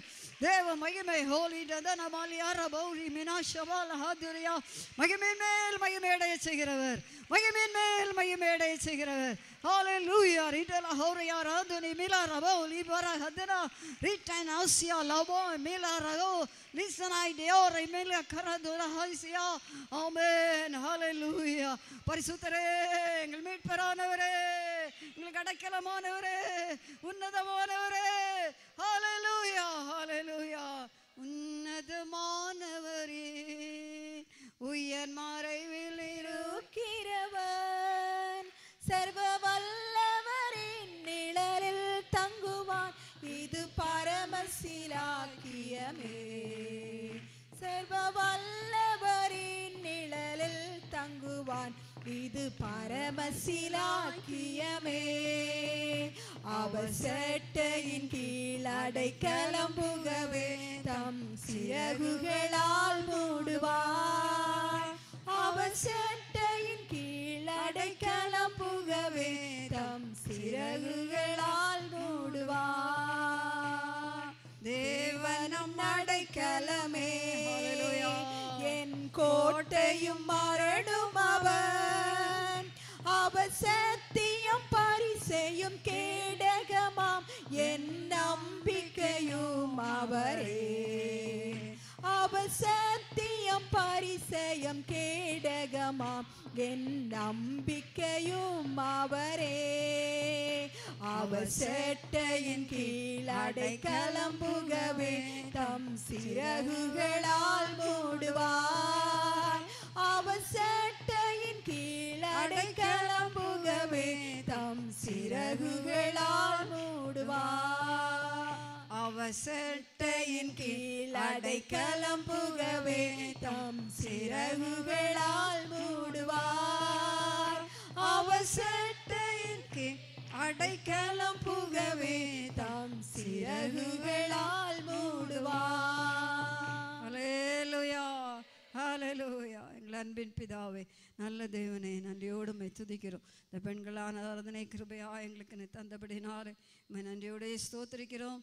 தேவ மகிமை ஹோலி டதனமாலியார பௌரி மினாஷபால் ஹாதுரியா மகிமின் மேல் மகிமேடைய செய்கிறவர் மகிமின் மேல் மகிமேடைய செய்கிறவர் Haleluya, ridela horia raduni mila rabo libara hadena rita nausia labo mila rago listen I deore mila karadura haisia amen haleluya பரிசுத்தரே எங்கள் மீட்பரானவரே எங்களுக்கு அடைக்கலமானவரே உன்னதமானவரே ஹalleluya ஹalleluya உன்னதமானவரே உயர் மறைவில் இருக்கிறவர் சர்வ வல்லவரின் நிழலில் தங்குவான் இது பரமசிலாக்கியமே சர்வ வல்லவரின் நிழலில் தங்குவான் இது பரமசிலாக்கியமே அவர் செட்டையின் கீழ் அடைக்கலம் புகவே தம் சிறகுகளால் மூடுவார் அவர் சட்டையின் கீழ் அடைக்கலம் புகவே தம் சிறகுகளால் மூடுவார் தேவனும் அடைக்கலமே என் கோட்டையும் மாறி என் நம்பிக்கையும் அவரே அவர் செட்டையின் கீழ் அடைக்கலம்புகவே தம் சிறகுகளால் மூடுவார் அவர் செட்டையின் கீழ் அடைக்கலம்புகவே தம் சிறகுகளால் மூடுவார் அவசட்டையின் கீழ் அடைக்கலம் புகவே தம் சிறகுகளால் மூடுவார் அவசட்டையின் கீழ் அடைக்கலம் புகவே தம் சிறகுகளால் மூடுவார் அலேலுயா ஹலலூயா எங்கள் அன்பின் பிதாவே நல்ல தேவனே நன்றியோடு மை துதிக்கிறோம் இந்த பெண்களான ஆராதனை கிருபையா எங்களுக்கு தந்தபடினாரு மை நன்றியோடையே ஸ்தோத்திரிக்கிறோம்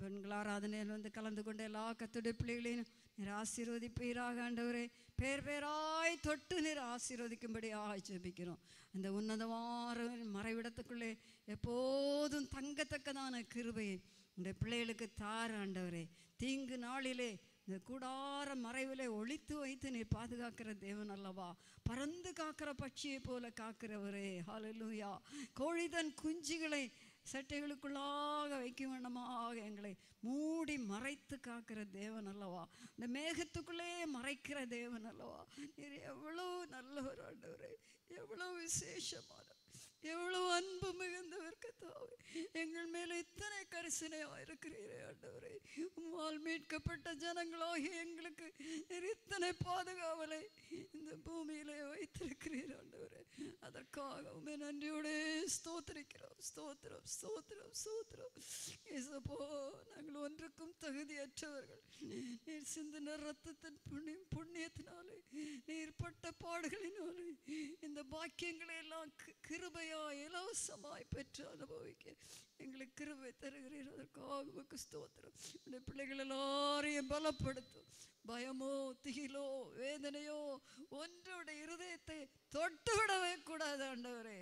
பெண்கள் ஆராதனையில் வந்து கலந்து கொண்ட எல்லா கத்துடைய பிள்ளைகளையும் நீர் ஆசீர்வதிப்பீராக ஆண்டவரே பேர் பேராய் தொட்டு நீர் ஆசீர்வதிக்கும்படி ஆச்சரிக்கிறோம் அந்த உன்னதமான மறைவிடத்துக்குள்ளே எப்போதும் தங்கத்தக்கதான கிருபையை இந்த பிள்ளைகளுக்கு தார் ஆண்டவரே தீங்கு நாளிலே இந்த கூடார மறைவில் ஒழித்து வைத்து நீ பாதுகாக்கிற தேவன் அல்லவா பறந்து காக்கிற பட்சியை போல காக்கிறவரே ஹாலலூயா கோழிதன் குஞ்சுகளை சட்டைகளுக்குள்ளாக வைக்க வேண்டுமாக எங்களை மூடி மறைத்து காக்கிற தேவன் அல்லவா இந்த மேகத்துக்குள்ளே மறைக்கிற தேவன் அல்லவா நீர் எவ்வளோ நல்லவர் ஆண்டவர் எவ்வளோ விசேஷமான எவ்வளவு அன்பு மிகுந்தவர்க்கு தாவே எங்கள் மேலே இத்தனை கரிசனையாக இருக்கிறீரே ஆண்டவரே உம்மால் மீட்கப்பட்ட ஜனங்களாகி எங்களுக்கு இத்தனை பாதுகாவலை இந்த பூமியிலே வைத்திருக்கிறீர் ஆண்டவரே அதற்காக உண்மை நன்றியோடே ஸ்தோத்திரிக்கிறோம் ஸ்தோத்திரம் ஸ்தோத்திரம் ஸ்தோத்திரம் இசப்போ நாங்கள் ஒன்றுக்கும் தகுதியற்றவர்கள் நீர் சிந்தின ரத்தத்தின் புண்ணியம் புண்ணியத்தினாலே நீர் பட்ட பாடுகளினாலே இந்த பாக்கியங்களை எல்லாம் கிருபைய கிருபையாய் இலவசமாய் பெற்று அனுபவிக்க எங்களுக்கு கிருபை தருகிறீர் அதற்காக உமக்கு ஸ்தோத்திரம் இந்த பிள்ளைகள் எல்லாரையும் பலப்படுத்தும் பயமோ திகிலோ வேதனையோ ஒன்றோட இருதயத்தை தொட்டுவிடவே கூடாது ஆண்டவரே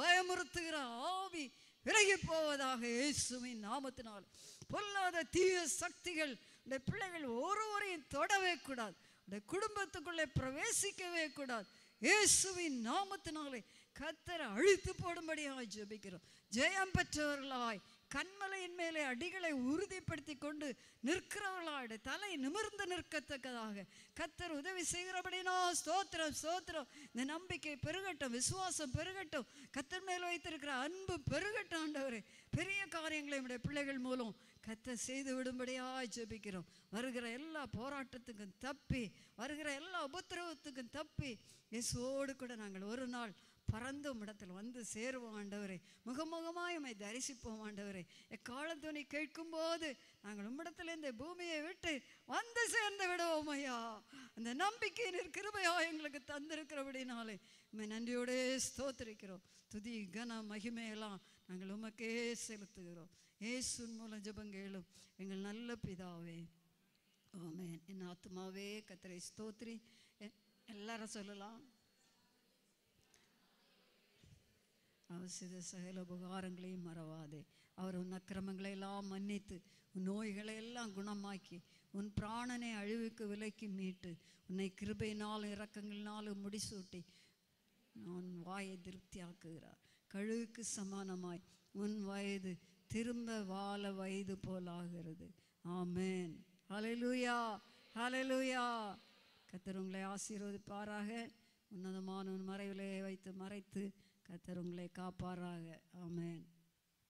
பயமுறுத்துகிற ஆவி விலகி போவதாக இயேசுவின் நாமத்தினால் பொல்லாத தீய சக்திகள் இந்த பிள்ளைகள் ஒருவரையும் தொடவே கூடாது இந்த குடும்பத்துக்குள்ளே பிரவேசிக்கவே கூடாது இயேசுவின் நாமத்தினாலே கத்தரை அழித்து போடும்படியாய் ஜெபிக்கிறோம் ஜெயம் பெற்றவர்களாய் கண்மலையின் மேலே அடிகளை உறுதிப்படுத்தி கொண்டு நிற்கிறவர்களாடு தலை நிமிர்ந்து நிற்கத்தக்கதாக கத்தர் உதவி செய்கிறபடினோ ஸ்தோத்திரம் ஸ்தோத்திரம் இந்த நம்பிக்கை பெருகட்டும் விசுவாசம் பெருகட்டும் கத்தர் மேல் வைத்திருக்கிற அன்பு பெருகட்டும் ஆண்டவரே பெரிய காரியங்களை நம்முடைய பிள்ளைகள் மூலம் கத்த செய்து விடும்படியா ஜெபிக்கிறோம் வருகிற எல்லா போராட்டத்துக்கும் தப்பி வருகிற எல்லா உபத்திரவத்துக்கும் தப்பி இயேசுவோடு கூட நாங்கள் ஒரு நாள் பறந்து இடத்தில் வந்து சேருவோம் ஆண்டவரை முகமுகமாய் உம்மை தரிசிப்போம் ஆண்டவரை எக்காலத்துணி போது நாங்கள் உம்மிடத்தில் இந்த பூமியை விட்டு வந்து சேர்ந்து விடுவோம் ஐயா அந்த நம்பிக்கையின் கிருபையா எங்களுக்கு தந்திருக்கிறபடினாலே உண்மை நன்றியோடே ஸ்தோத்திரிக்கிறோம் துதி கன மகிமையெல்லாம் நாங்கள் உமக்கே செலுத்துகிறோம் ஏசுன் மூலம் ஜபங்கேளும் எங்கள் நல்ல பிதாவே ஆமேன் என் ஆத்மாவே கத்திரை ஸ்தோத்ரி எல்லாரும் சொல்லலாம் அவர் செய்த சகல உபகாரங்களையும் மறவாதே அவர் உன் அக்கிரமங்களை எல்லாம் மன்னித்து உன் நோய்களை எல்லாம் குணமாக்கி உன் பிராணனை அழிவுக்கு விலக்கி மீட்டு உன்னை கிருபையினாலும் இரக்கங்களினாலும் முடிசூட்டி உன் வாயை திருப்தியாக்குகிறார் கழுவுக்கு சமானமாய் உன் வயது திரும்ப வாழ வயது போலாகிறது ஆமேன் ஹலலூயா ஹலலூயா கத்தர் உங்களை ஆசீர்வதிப்பாராக உன்னதமான உன் மறைவிலையை வைத்து மறைத்து கத்தர் உங்களை காப்பாராக ஆமேன்